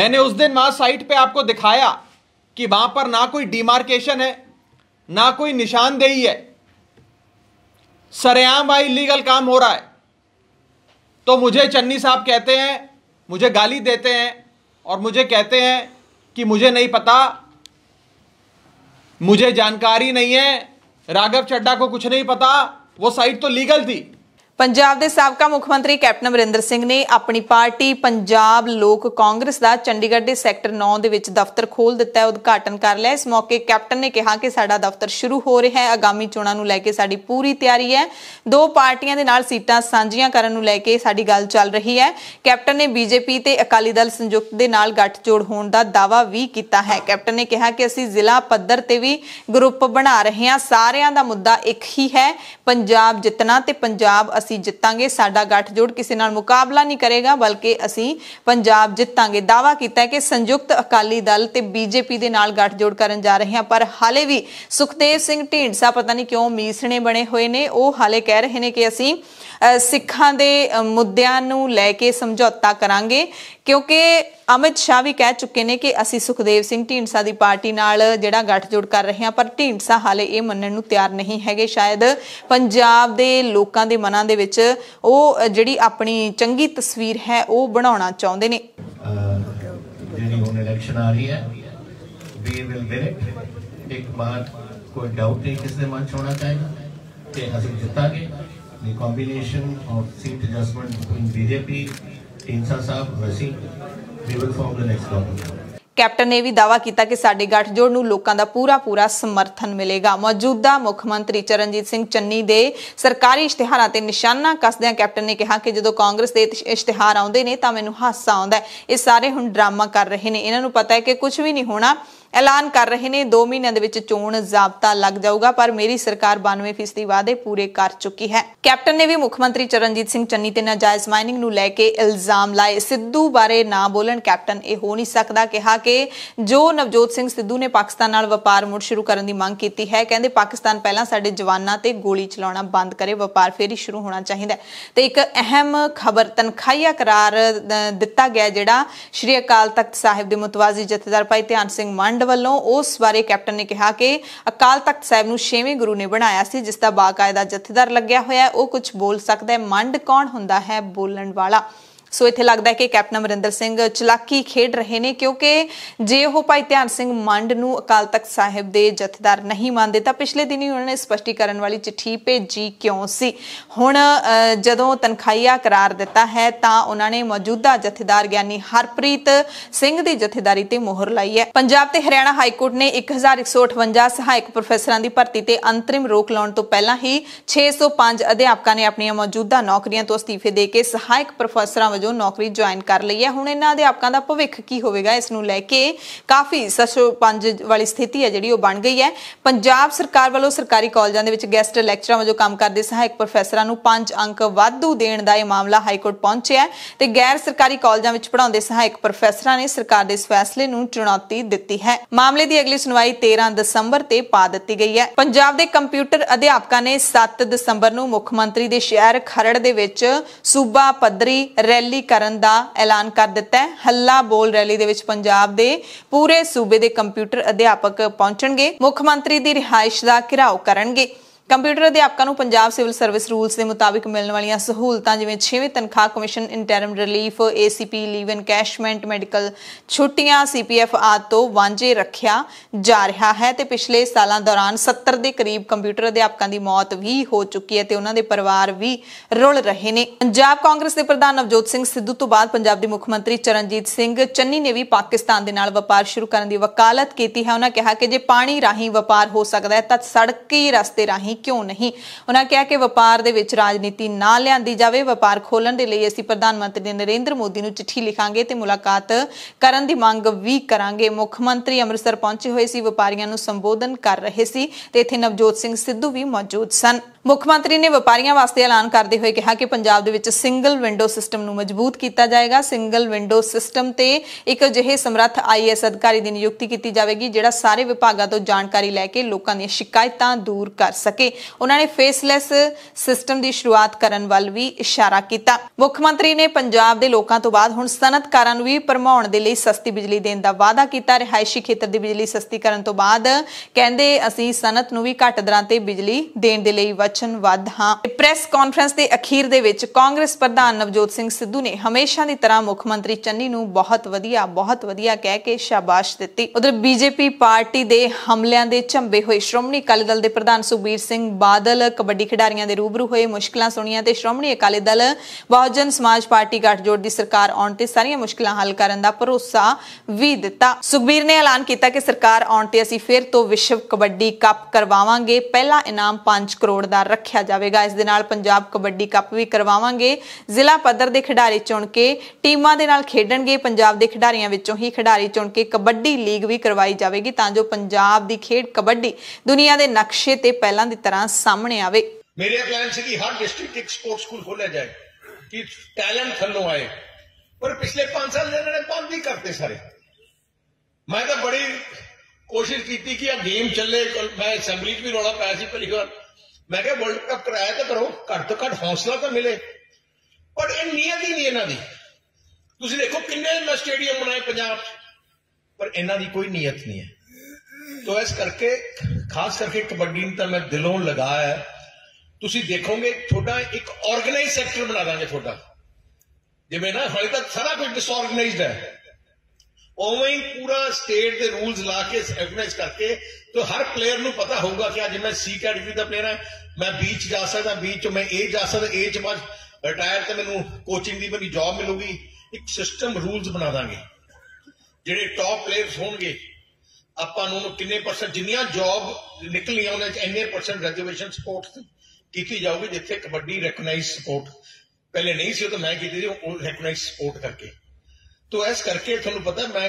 मैंने उस दिन वहां साइट पे आपको दिखाया कि वहां पर ना कोई डिमार्केशन है ना कोई निशानदेही है सरेआम भाई लीगल काम हो रहा है तो मुझे चन्नी साहब कहते हैं मुझे गाली देते हैं और मुझे कहते हैं कि मुझे नहीं पता मुझे जानकारी नहीं है राघव चड्डा को कुछ नहीं पता वो साइट तो लीगल थी ਪੰਜਾਬ ਦੇ ਸਾਬਕਾ ਮੁੱਖ ਮੰਤਰੀ ਕੈਪਟਨ ਅਮਰਿੰਦਰ ਸਿੰਘ ਨੇ ਆਪਣੀ ਪਾਰਟੀ ਪੰਜਾਬ ਲੋਕ ਕਾਂਗਰਸ ਦਾ ਚੰਡੀਗੜ੍ਹ ਦੇ ਸੈਕਟਰ 9 ਦੇ ਵਿੱਚ ਦਫ਼ਤਰ ਖੋਲ ਦਿੱਤਾ ਹੈ ਉਦਘਾਟਨ ਕਰ ਲਿਆ ਇਸ ਮੌਕੇ ਕੈਪਟਨ ਨੇ ਕਿਹਾ ਕਿ ਸਾਡਾ ਦਫ਼ਤਰ ਸ਼ੁਰੂ ਹੋ ਰਿਹਾ ਹੈ ਆਗਾਮੀ ਚੋਣਾਂ ਨੂੰ ਲੈ ਕੇ ਸਾਡੀ ਪੂਰੀ ਤਿਆਰੀ ਹੈ ਦੋ ਪਾਰਟੀਆਂ ਦੇ ਨਾਲ ਸੀਟਾਂ ਸਾਂਝੀਆਂ ਕਰਨ ਨੂੰ ਲੈ ਕੇ ਸਾਡੀ ਗੱਲ ਚੱਲ ਰਹੀ ਹੈ ਕੈਪਟਨ ਨੇ ਬੀਜੇਪੀ ਤੇ ਅਕਾਲੀ ਦਲ ਸੰਯੁਕਤ ਦੇ ਨਾਲ ਗੱਠਜੋੜ ਹੋਣ ਦਾ ਦਾਵਾ ਵੀ ਕੀਤਾ ਹੈ ਕੈਪਟਨ ਨੇ ਕਿਹਾ ਕਿ ਅਸੀਂ ਜ਼ਿਲ੍ਹਾ ਪੱਧਰ ਤੇ ਵੀ ਗਰੁੱਪ ਬਣਾ ਰਹੇ ਹਾਂ ਸਾਰਿਆਂ ਦਾ ਮੁੱਦਾ ਇੱਕ ਹੀ ਹੈ ਪੰਜਾਬ ਜਿੱਤਣਾ ਤੇ ਪੰਜਾਬ ਅਸੀਂ ਜਿੱਤਾਂਗੇ ਸਾਡਾ ਗੱਠਜੋੜ ਕਿਸੇ ਨਾਲ ਮੁਕਾਬਲਾ ਨਹੀਂ ਕਰੇਗਾ ਬਲਕਿ ਅਸੀਂ ਪੰਜਾਬ ਜਿੱਤਾਂਗੇ ਦਾਵਾ ਕੀਤਾ ਕਿ ਸੰਯੁਕਤ ਅਕਾਲੀ ਦਲ ਤੇ ਬੀਜੇਪੀ ਦੇ ਨਾਲ ਗੱਠਜੋੜ ਕਰਨ ਜਾ ਰਹੇ ਹਾਂ ਪਰ ਹਾਲੇ ਵੀ ਸੁਖਦੇਵ ਸਿੰਘ ਢੀਂਡਸਾ ਪਤਾ ਨਹੀਂ ਕਿਉਂ ਮੀਸਣੇ ਬਣੇ ਹੋਏ ਨੇ ਉਹ ਹਾਲੇ ਕਹਿ ਰਹੇ ਨੇ ਕਿ ਅਸੀਂ ਸਿੱਖਾਂ ਦੇ ਮੁੱਦਿਆਂ ਨੂੰ ਲੈ ਕੇ ਸਮਝੌਤਾ ਕਰਾਂਗੇ ਕਿਉਂਕਿ ਅਮਿਤ ਸ਼ਾਹ ਵੀ ਕਹਿ ਚੁੱਕੇ ਨੇ ਕਿ ਅਸੀਂ ਸੁਖਦੇਵ ਸਿੰਘ ਢੀਂਡਸਾ ਦੀ ਪਾਰਟੀ ਨਾਲ ਜਿਹੜਾ ਗੱਠਜੋੜ ਕਰ ਰਹੇ ਹਾਂ ਪਰ ਢੀਂਡਸਾ ਹਾਲੇ ਇਹ ਮੰਨਣ ਨੂੰ ਤਿਆਰ ਨਹੀਂ ਹੈਗੇ ਸ਼ਾਇਦ ਪੰਜਾਬ ਦੇ ਲੋਕਾਂ ਦੇ ਮਨਾਂ ਦੇ ਵਿੱਚ ਉਹ ਜਿਹੜੀ ਆਪਣੀ ਚੰਗੀ ਤਸਵੀਰ ਹੈ ਉਹ ਬਣਾਉਣਾ ਚਾਹੁੰਦੇ ਨੇ ਇਲੈਕਸ਼ਨ ਆ ਰਹੀ ਹੈ ਵਿਲ ਇੱਕ ਕੋਈ ਡਾਊਟ ਕਿਸ ਮਨ ਤੇ ਅਸੀਂ ਜਿੱਤਾਂਗੇ ਦੀ combination of seat adjustment BJP Dhindsa Sahib ਵਸੀ they will form the next captain ਨੇ ਵੀ ਦਾਵਾ ਕੀਤਾ ਕਿ ਸਾਡੇ ਗੱਠਜੋੜ ਨੂੰ ਲੋਕਾਂ ਦਾ ਪੂਰਾ ਪੂਰਾ ਸਮਰਥਨ ਮਿਲੇਗਾ ਮੌਜੂਦਾ ਮੁੱਖ ਮੰਤਰੀ ਚਰਨਜੀਤ ਸਿੰਘ ਚੰਨੀ ਦੇ ਸਰਕਾਰੀ ਇਸ਼ਤਿਹਾਰਾਂ ਤੇ ਨਿਸ਼ਾਨਾ ਕੱਸਦਿਆਂ ਕੈਪਟਨ ਨੇ ਕਿਹਾ ਕਿ ਜਦੋਂ ਕਾਂਗਰਸ ਦੇ ਇਸ਼ਤਿਹਾਰ ਆਉਂਦੇ ਨੇ ਤਾਂ ਮੈਨੂੰ ਹਾਸਾ ਆਉਂਦਾ ਇਹ ਸਾਰੇ ਹੁਣ ਡਰਾਮਾ ਕਰ ਰਹੇ ਨੇ ਇਹਨਾਂ ਨੂੰ ਪਤਾ ਹੈ ਕਿ ਕੁਝ ਵੀ ਨਹੀਂ ਹੋਣਾ ਐਲਾਨ ਕਰ ਰਹੇ ਨੇ 2 ਮਹੀਨਿਆਂ ਦੇ ਵਿੱਚ ਚੋਣ ਜ਼ਾਬਤਾ ਲੱਗ ਜਾਊਗਾ ਪਰ ਮੇਰੀ ਸਰਕਾਰ 92% ਵਾਅਦੇ ਪੂਰੇ ਕਰ ਚੁੱਕੀ ਹੈ ਕੈਪਟਨ ਨੇ ਵੀ ਮੁੱਖ ਮੰਤਰੀ ਚਰਨਜੀਤ ਸਿੰਘ ਚੰਨੀ ਤੇ ਨਾਜਾਇਜ਼ ਮਾਈਨਿੰਗ ਨੂੰ ਲੈ ਕੇ ਇਲਜ਼ਾਮ ਲਾਏ ਸਿੱਧੂ ਬਾਰੇ ਨਾ ਬੋਲਣ ਕੈਪਟਨ ਇਹ ਹੋ ਨਹੀਂ ਸਕਦਾ ਕਿਹਾ ਕਿ ਜੋ ਨਵਜੋਤ ਸਿੰਘ ਸਿੱਧੂ ਨੇ ਪਾਕਿਸਤਾਨ ਨਾਲ ਵਪਾਰ ਮੁੜ ਸ਼ੁਰੂ ਕਰਨ ਦੀ ਮੰਗ ਕੀਤੀ ਹੈ ਕਹਿੰਦੇ ਪਾਕਿਸਤਾਨ ਪਹਿਲਾਂ ਸਾਡੇ ਜਵਾਨਾਂ ਤੇ ਗੋਲੀ ਚਲਾਉਣਾ ਬੰਦ ਕਰੇ ਵਪਾਰ ਫੇਰ ਹੀ ਸ਼ੁਰੂ ਹੋਣਾ ਚਾਹੀਦਾ ਤੇ ਇੱਕ ਅਹਿਮ ਖਬਰ ਤਨਖਾਹੀਆ ਕਰਾਰ ਦਿੱਤਾ ਗਿਆ ਜਿਹੜਾ ਸ਼੍ਰੀ ਅਕਾਲ ਤਖਤ ਸਾਹਿਬ ਦੇ ਮੁਤਵਾਜ਼ੀ ਜਥੇਦਾਰ ਭਾਈ ਧਿਆਨ ਸਿੰਘ ਮੰਡ ਫੰਡ ਵੱਲੋਂ ਉਸ ਬਾਰੇ ਕੈਪਟਨ ਨੇ ਕਿਹਾ ਕਿ ਅਕਾਲ ਤਖਤ ਸਾਹਿਬ ਨੂੰ ਛੇਵੇਂ ਗੁਰੂ ਨੇ ਬਣਾਇਆ ਸੀ ਜਿਸ ਦਾ ਬਾਕਾਇਦਾ ਜਥੇਦਾਰ ਲੱਗਿਆ ਹੋਇਆ ਉਹ ਕੁਝ ਬੋਲ ਸਕਦਾ ਹੈ ਮੰਡ ਕੌਣ ਹੁੰਦਾ ਹੈ ਬੋਲਣ ਵਾਲਾ ਸੋ ਇੱਥੇ ਲੱਗਦਾ ਹੈ ਕਿ ਕੈਪਟਨ ਅਮਰਿੰਦਰ ਸਿੰਘ ਚਲਾਕੀ ਖੇਡ ਰਹੇ ਨੇ ਕਿਉਂਕਿ ਜੇ ਉਹ ਭਾਈ ਧਿਆਨ ਸਿੰਘ ਮੰਡ ਨੂੰ ਅਕਾਲ ਤਖਤ ਸਾਹਿਬ ਦੇ ਜਥੇਦਾਰ ਨਹੀਂ ਮੰਨਦੇ ਤਾਂ ਪਿਛਲੇ ਦਿਨੀ ਉਹਨਾਂ ਨੇ ਸਪਸ਼ਟੀਕਰਨ ਵਾਲੀ ਚਿੱਠੀ ਭੇਜੀ ਕਿਉਂ ਸੀ ਹੁਣ ਜਦੋਂ ਤਨਖਾਈਆ ਕਰਾਰ ਦਿੱਤਾ ਹੈ ਤਾਂ ਉਹਨਾਂ ਨੇ ਮੌਜੂਦਾ ਜਥੇਦਾਰ ਗਿਆਨੀ ਹਰਪ੍ਰੀਤ ਸਿੰਘ ਦੀ ਜਥੇਦਾਰੀ ਤੇ ਮੋਹਰ ਲਾਈ ਹੈ ਪੰਜਾਬ ਤੇ ਹਰਿਆਣਾ ਹਾਈ ਕੋਰਟ ਨੇ 1158 ਸਹਾਇਕ ਪ੍ਰੋਫੈਸਰਾਂ ਦੀ ਭਰਤੀ ਤੇ ਅੰਤਰਿਮ ਰੋਕ ਲਾਉਣ ਤੋਂ ਪਹਿਲਾਂ ਹੀ 605 ਅਧਿਆਪਕਾਂ ਨੇ ਆਪਣੀਆਂ ਮੌਜੂਦਾ ਨੌਕਰੀਆਂ ਤੋਂ ਅਸਤੀਫੇ ਦੇ ਕੇ ਸਹਾਇਕ ਪ੍ਰੋਫੈਸਰਾਂ ਜੋ ਨੌਕਰੀ ਜੁਆਇਨ ਕਰ ਲਈ ਹੈ ਹੁਣ ਇਹਨਾਂ ਅਧਿਆਪਕਾਂ ਦਾ ਭਵਿੱਖ ਕੀ ਹੋਵੇਗਾ ਇਸ ਨੂੰ ਲੈ ਕੇ ਕਾਫੀ ਪੰਜ ਵਾਲੀ ਸਥਿਤੀ ਹੈ ਜਿਹੜੀ ਉਹ ਬਣ ਗਈ ਹੈ ਪੰਜਾਬ ਸਰਕਾਰ ਵੱਲੋਂ ਸਰਕਾਰੀ ਕਾਲਜਾਂ ਦੇ ਵਿੱਚ ਗੈਸਟ ਲੈਕਚਰਾਂ ਵਜੋਂ ਕੰਮ ਕਰਦੇ ਸਹਾਇਕ ਪ੍ਰੋਫੈਸਰਾਂ ਨੂੰ 5 ਅੰਕ ਵਾਧੂ ਦੇਣ ਦਾ ਇਹ ਮਾਮਲਾ ਹਾਈਕੋਰਟ ਪਹੁੰਚਿਆ ਤੇ ਗੈਰ ਸਰਕਾਰੀ ਕਾਲਜਾਂ ਵਿੱਚ ਪੜ੍ਹਾਉਂਦੇ ਸਹਾਇਕ ਪ੍ਰੋਫੈਸਰਾਂ ਨੇ ਸਰਕਾਰ ਦੇ ਇਸ ਫੈਸਲੇ ਨੂੰ ਚੁਣੌਤੀ ਦਿੱਤੀ ਹੈ ਮਾਮਲੇ ਦੀ ਅਗਲੀ ਸੁਣਵਾਈ 13 ਦਸੰਬਰ ਤੇ ਪਾ ਦਿੱਤੀ ਗਈ ਹੈ ਪੰਜਾਬ ਦੇ ਕੰਪਿਊਟਰ ਅਧਿਆਪਕਾਂ ਨੇ 7 ਦਸੰਬਰ ਨੂੰ ਮੁੱਖ ਮੰਤਰੀ ਦੇ ਸ਼ਹਿਰ ਖਰੜ ਦੇ ਵਿੱਚ ਸੂਬਾ ਪੱਧਰੀ ਰੈਲੀ ਰੈਲੀ ਕਰਨ ਦਾ ਐਲਾਨ ਕਰ ਦਿੱਤਾ ਹੈ ਹੱਲਾ ਬੋਲ ਰੈਲੀ ਦੇ ਵਿੱਚ ਪੰਜਾਬ ਦੇ ਪੂਰੇ ਸੂਬੇ ਦੇ ਕੰਪਿਊਟਰ ਅਧਿਆਪਕ ਪਹੁੰਚਣਗੇ ਮੁੱਖ ਮੰਤਰੀ ਦੀ ਰਿਹਾਇਸ਼ ਦਾ ਘਿਰਾਓ ਕਰਨਗੇ ਕੰਪਿਊਟਰ ਅਧਿਆਪਕਾਂ ਨੂੰ ਪੰਜਾਬ ਸਿਵਲ ਸਰਵਿਸ ਰੂਲਸ ਦੇ ਮੁਤਾਬਿਕ ਮਿਲਣ ਵਾਲੀਆਂ ਸਹੂਲਤਾਂ ਜਿਵੇਂ 6ਵੇਂ ਤਨਖਾਹ commission interim relief ACP leave encashment medical ਛੁੱਟੀਆਂ ਸੀਪੀਐਫ ਆਦਿ ਤੋਂ ਵਾਂਝੇ ਰੱਖਿਆ ਜਾ ਰਿਹਾ ਹੈ ਤੇ ਪਿਛਲੇ ਸਾਲਾਂ ਦੌਰਾਨ 70 ਦੇ ਕਰੀਬ ਕੰਪਿਊਟਰ ਅਧਿਆਪਕਾਂ ਦੀ ਮੌਤ ਵੀ ਹੋ ਚੁੱਕੀ ਹੈ ਤੇ ਉਹਨਾਂ ਦੇ ਪਰਿਵਾਰ ਵੀ ਰੁਲ ਰਹੇ ਨੇ ਪੰਜਾਬ ਕਾਂਗਰਸ ਦੇ ਪ੍ਰਧਾਨ ਨਵਜੋਤ ਸਿੰਘ ਸਿੱਧੂ ਤੋਂ ਬਾਅਦ ਪੰਜਾਬ ਦੇ ਮੁੱਖ ਮੰਤਰੀ ਚਰਨਜੀਤ ਸਿੰਘ ਚੰਨੀ ਨੇ ਵੀ ਪਾਕਿਸਤਾਨ ਦੇ ਨਾਲ ਵਪਾਰ ਸ਼ੁਰੂ ਕਰਨ ਦੀ ਵਕਾਲਤ ਕੀਤੀ ਹੈ ਉਹਨਾਂ ਕਿਹਾ ਕਿ ਜੇ ਪਾਣੀ ਰਾਹੀਂ ਵਪਾਰ ਹੋ ਸਕਦਾ ਹੈ ਤਾਂ ਸੜਕੀ ਰਸਤੇ ਰਾਹੀਂ ਕਿਉਂ ਨਹੀਂ ਉਹਨਾਂ ਕਿਹਾ ਕਿ ਵਪਾਰ ਦੇ ਵਿੱਚ ਰਾਜਨੀਤੀ ਨਾ ਲਿਆਂਦੀ ਜਾਵੇ ਵਪਾਰ ਖੋਲਣ ਦੇ ਲਈ ਅਸੀਂ ਪ੍ਰਧਾਨ ਮੰਤਰੀ ਨਰਿੰਦਰ ਮੋਦੀ ਨੂੰ ਚਿੱਠੀ ਲਿਖਾਂਗੇ ਤੇ ਮੁਲਾਕਾਤ ਕਰਨ ਦੀ ਮੰਗ ਵੀ ਕਰਾਂਗੇ ਮੁੱਖ ਮੰਤਰੀ ਅੰਮ੍ਰਿਤਸਰ ਪਹੁੰਚੇ ਹੋਏ ਸੀ ਵਪਾਰੀਆਂ ਨੂੰ ਸੰਬੋਧਨ ਕਰ ਰਹੇ ਸੀ ਤੇ ਇੱਥੇ ਨਵਜੋਤ ਸਿੰਘ ਸਿੱਧੂ ਵੀ ਮੌਜੂਦ ਸਨ ਮੁੱਖ ਮੰਤਰੀ ਨੇ ਵਪਾਰੀਆਂ ਵਾਸਤੇ ਐਲਾਨ ਕਰਦੇ ਹੋਏ ਕਿਹਾ ਕਿ ਪੰਜਾਬ ਦੇ ਵਿੱਚ ਸਿੰਗਲ ਵਿੰਡੋ ਸਿਸਟਮ ਨੂੰ ਮਜ਼ਬੂਤ ਕੀਤਾ ਜਾਏਗਾ ਸਿੰਗਲ ਵਿੰਡੋ ਸਿਸਟਮ ਤੇ ਇੱਕ ਅਜਿਹੇ ਸਮਰੱਥ ਆਈਐਸ ਅਧਿਕਾਰੀ ਦੀ ਨਿਯੁਕਤੀ ਕੀਤੀ ਜਾਵੇਗੀ ਜਿਹੜਾ ਸਾਰੇ ਵਿਭਾਗਾਂ ਤੋਂ ਜਾਣਕਾਰੀ ਲੈ ਕੇ ਲੋਕਾਂ ਦੀਆਂ ਸ਼ਿਕਾਇਤਾਂ ਦੂਰ ਕਰ ਸਕੇ ਉਹਨਾਂ ਨੇ ਫੇਸਲੈਸ ਸਿਸਟਮ ਦੀ ਸ਼ੁਰੂਆਤ ਕਰਨ ਵੱਲ ਵੀ ਇਸ਼ਾਰਾ ਕੀਤਾ ਮੁੱਖ ਮੰਤਰੀ ਨੇ ਪੰਜਾਬ ਦੇ ਲੋਕਾਂ ਤੋਂ ਬਾਅਦ ਹੁਣ ਸਨਅਤਕਾਰਾਂ ਨੂੰ ਵੀ ਪਰਮਾਉਣ ਦੇ ਲਈ ਸਸਤੀ ਬਿਜਲੀ ਦੇਣ ਦਾ ਵਾਅਦਾ ਕੀਤਾ ਰਿਹਾਇਸ਼ੀ ਖੇਤਰ ਦੀ ਬਿਜਲੀ ਸਸਤੀ ਕਰਨ ਤੋਂ ਬਾਅਦ ਕਹਿੰਦੇ ਅਸੀਂ ਸਨਅਤ ਨੂੰ ਵੀ ਘੱਟ ਦਰਾਂ ਤੇ ਬਿਜਲੀ ਦੇਣ ਦੇ ਲਈ ਵਚਨਬੱਧ ਹਾਂ ਪ੍ਰੈਸ ਕਾਨਫਰੰਸ ਦੇ ਅਖੀਰ ਦੇ ਵਿੱਚ ਕਾਂਗਰਸ ਪ੍ਰਧਾਨ ਨਵਜੋਤ ਸਿੰਘ ਸਿੱਧੂ ਨੇ ਹਮੇਸ਼ਾ ਦੀ ਤਰ੍ਹਾਂ ਮੁੱਖ ਮੰਤਰੀ ਚੰਨੀ ਨੂੰ ਬਹੁਤ ਵਧੀਆ ਬਹੁਤ ਵਧੀਆ ਕਹਿ ਕੇ ਸ਼ਾਬਾਸ਼ ਦਿੱਤੀ ਉਧਰ ਬੀਜੇਪੀ ਪਾਰਟੀ ਦੇ ਹਮਲਿਆਂ ਦੇ ਝੰਬੇ ਹੋਏ ਸ਼੍ਰੋਮਣੀ ਅਕਾਲੀ ਦਲ ਦੇ ਪ੍ਰਧਾਨ ਸੁਬੀਰ ਸਿੰਘ ਬਾਦਲ ਕਬੱਡੀ ਖਿਡਾਰੀਆਂ ਦੇ ਰੂਬਰੂ ਹੋਏ ਮੁਸ਼ਕਲਾਂ ਸੁਣੀਆਂ ਤੇ ਸ਼੍ਰੋਮਣੀ ਅਕਾਲੀ ਦਲ ਬਹੁਜਨ ਸਮਾਜ ਪਾਰਟੀ ਗੱਠਜੋੜ ਦੀ ਸਰਕਾਰ ਆਉਣ ਤੇ ਸਾਰੀਆਂ ਮੁਸ਼ਕਲਾਂ ਹੱਲ ਕਰਨ ਦਾ ਭਰੋਸਾ ਵੀ ਦਿੱਤਾ ਸੁਖਬੀਰ ਨੇ ਐਲਾਨ ਕੀਤਾ ਕਿ ਸਰਕਾਰ ਆਉਣ ਤੇ ਅਸੀਂ ਫਿਰ ਤੋਂ ਵਿਸ਼ਵ ਕਬੱਡੀ ਕੱਪ ਕਰਵਾਵਾਂਗੇ ਪਹਿਲਾ ਇਨਾਮ 5 ਕਰੋੜ ਦਾ ਬਰਕਰਾਰ ਰੱਖਿਆ ਜਾਵੇਗਾ ਇਸ ਦੇ ਨਾਲ ਪੰਜਾਬ ਕਬੱਡੀ ਕੱਪ ਵੀ ਕਰਵਾਵਾਂਗੇ ਜ਼ਿਲ੍ਹਾ ਪੱਧਰ ਦੇ ਖਿਡਾਰੀ ਚੁਣ ਕੇ ਟੀਮਾਂ ਦੇ ਨਾਲ ਖੇਡਣਗੇ ਪੰਜਾਬ ਦੇ ਖਿਡਾਰੀਆਂ ਵਿੱਚੋਂ ਹੀ ਖਿਡਾਰੀ ਚੁਣ ਕੇ ਕਬੱਡੀ ਲੀਗ ਵੀ ਕਰਵਾਈ ਜਾਵੇਗੀ ਤਾਂ ਜੋ ਪੰਜਾਬ ਦੀ ਖੇਡ ਕਬੱਡੀ ਦੁਨੀਆ ਦੇ ਨਕਸ਼ੇ ਤੇ ਪਹਿਲਾਂ ਦੀ ਤਰ੍ਹਾਂ ਸਾਹਮਣੇ ਆਵੇ ਮੇਰੇ ਪਲਾਨ ਸੀ ਕਿ ਹਰ ਡਿਸਟ੍ਰਿਕਟ ਇੱਕ ਸਪੋਰਟਸ ਸਕੂਲ ਖੋਲਿਆ ਜਾਏ ਕਿ ਟੈਲੈਂਟ ਥੱਲੋਂ ਆਏ ਪਰ ਪਿਛਲੇ 5 ਸਾਲ ਦੇ ਨਾਲ ਬੰਦ ਹੀ ਕਰਤੇ ਸਾਰੇ ਮੈਂ ਤਾਂ ਬੜੀ ਕੋਸ਼ਿਸ਼ ਕੀਤੀ ਕਿ ਇਹ ਗੇਮ ਚੱਲੇ ਮੈਂ ਅਸੈਂਬਲੀ 'ਚ ਵੀ ਰੋਣਾ ਪਾਇਆ ਸੀ ਪਰ ਵਾਰ ਮੈਂ ਕਿਹਾ ਵਰਲਡ ਕੱਪ ਕਰਾਇਆ ਤਾਂ ਕਰੋ ਘੱਟ ਤੋਂ ਘੱਟ ਹੌਸਲਾ ਤਾਂ ਮਿਲੇ ਪਰ ਇਹ ਨੀਅਤ ਹੀ ਨਹੀਂ ਇਹਨਾਂ ਦੀ ਤੁਸੀਂ ਦੇਖੋ ਕਿੰਨੇ ਮੈਂ ਸਟੇਡੀਅਮ ਬਣਾਏ ਪੰਜਾਬ 'ਚ ਪਰ ਇਹਨਾਂ ਦੀ ਕੋਈ ਨੀਅਤ ਨਹੀਂ ਹੈ ਤੋ ਇਸ ਕਰਕੇ ਖਾਸ ਕਰਕੇ ਕਬੱਡੀ ਨੂੰ ਤਾਂ ਮੈਂ ਦਿਲੋਂ ਲਗਾਇਆ ਤੁਸੀਂ ਦੇਖੋਗੇ ਤੁਹਾਡਾ ਇੱਕ ਆਰਗੇਨਾਈਜ਼ ਸੈਕਟਰ ਬਣਾ ਦਾਂਗੇ ਤੁਹਾਡਾ ਜਿਵੇਂ ਨਾ ਹਾਲੇ ਤੱਕ ਸਾਰਾ ਕੁਝ ਡਿਸਆਰਗੇਨਾਈਜ਼ਡ ਹੈ ਉਵੇਂ ਹੀ ਪੂਰਾ ਸਟੇਟ ਦੇ ਰੂਲਸ ਲਾ ਕੇ ਆਰਗੇਨਾਈਜ਼ ਕਰਕੇ ਤੋ ਹਰ ਪਲੇਅਰ ਨੂੰ ਪਤਾ ਹੋਊਗਾ ਕਿ ਅੱਜ ਮੈਂ ਸੀ ਕੈਟੇਗਰੀ ਦਾ ਪਲੇਅਰ ਹਾਂ ਮੈਂ ਬੀਚ ਜਾ ਸਕਦਾ ਬੀਚ ਮੈਂ ਇਹ ਜਾ ਸਕਦਾ ਇਹ ਚ ਬਾਅਦ ਰਿਟਾਇਰ ਤੇ ਮੈਨੂੰ ਕੋਚਿੰਗ ਦੀ ਮੈਨੂੰ ਜੌਬ ਮਿਲੂਗੀ ਇੱਕ ਸਿਸਟਮ ਰੂਲਸ ਬਣਾ ਦਾਂਗੇ ਜਿਹੜੇ ਟੌਪ ਪਲੇਅਰਸ ਹੋਣਗੇ ਆਪਾਂ ਨੂੰ ਕਿੰਨੇ ਪਰਸੈਂਟ ਜਿੰਨੀਆਂ ਜੌਬ ਨਿਕਲੀਆਂ ਉਹਨਾਂ ਚ ਇੰਨੇ ਪਰਸੈਂਟ ਰਿਜ਼ਰਵੇਸ਼ਨ ਸਪੋਰਟ ਕੀਤੀ ਜਾਊਗੀ ਜਿੱਥੇ ਕਬੱਡੀ ਰੈਕਗਨਾਈਜ਼ ਸਪੋਰਟ ਪਹਿਲੇ ਨਹੀਂ ਸੀ ਉਹ ਤਾਂ ਮੈਂ ਕੀਤੀ ਸੀ ਉਹ ਰੈਕਗਨਾਈਜ਼ ਸਪੋਰਟ ਕਰਕੇ ਤੋਂ ਇਸ ਕਰਕੇ ਤੁਹਾਨੂੰ ਪਤਾ ਮੈਂ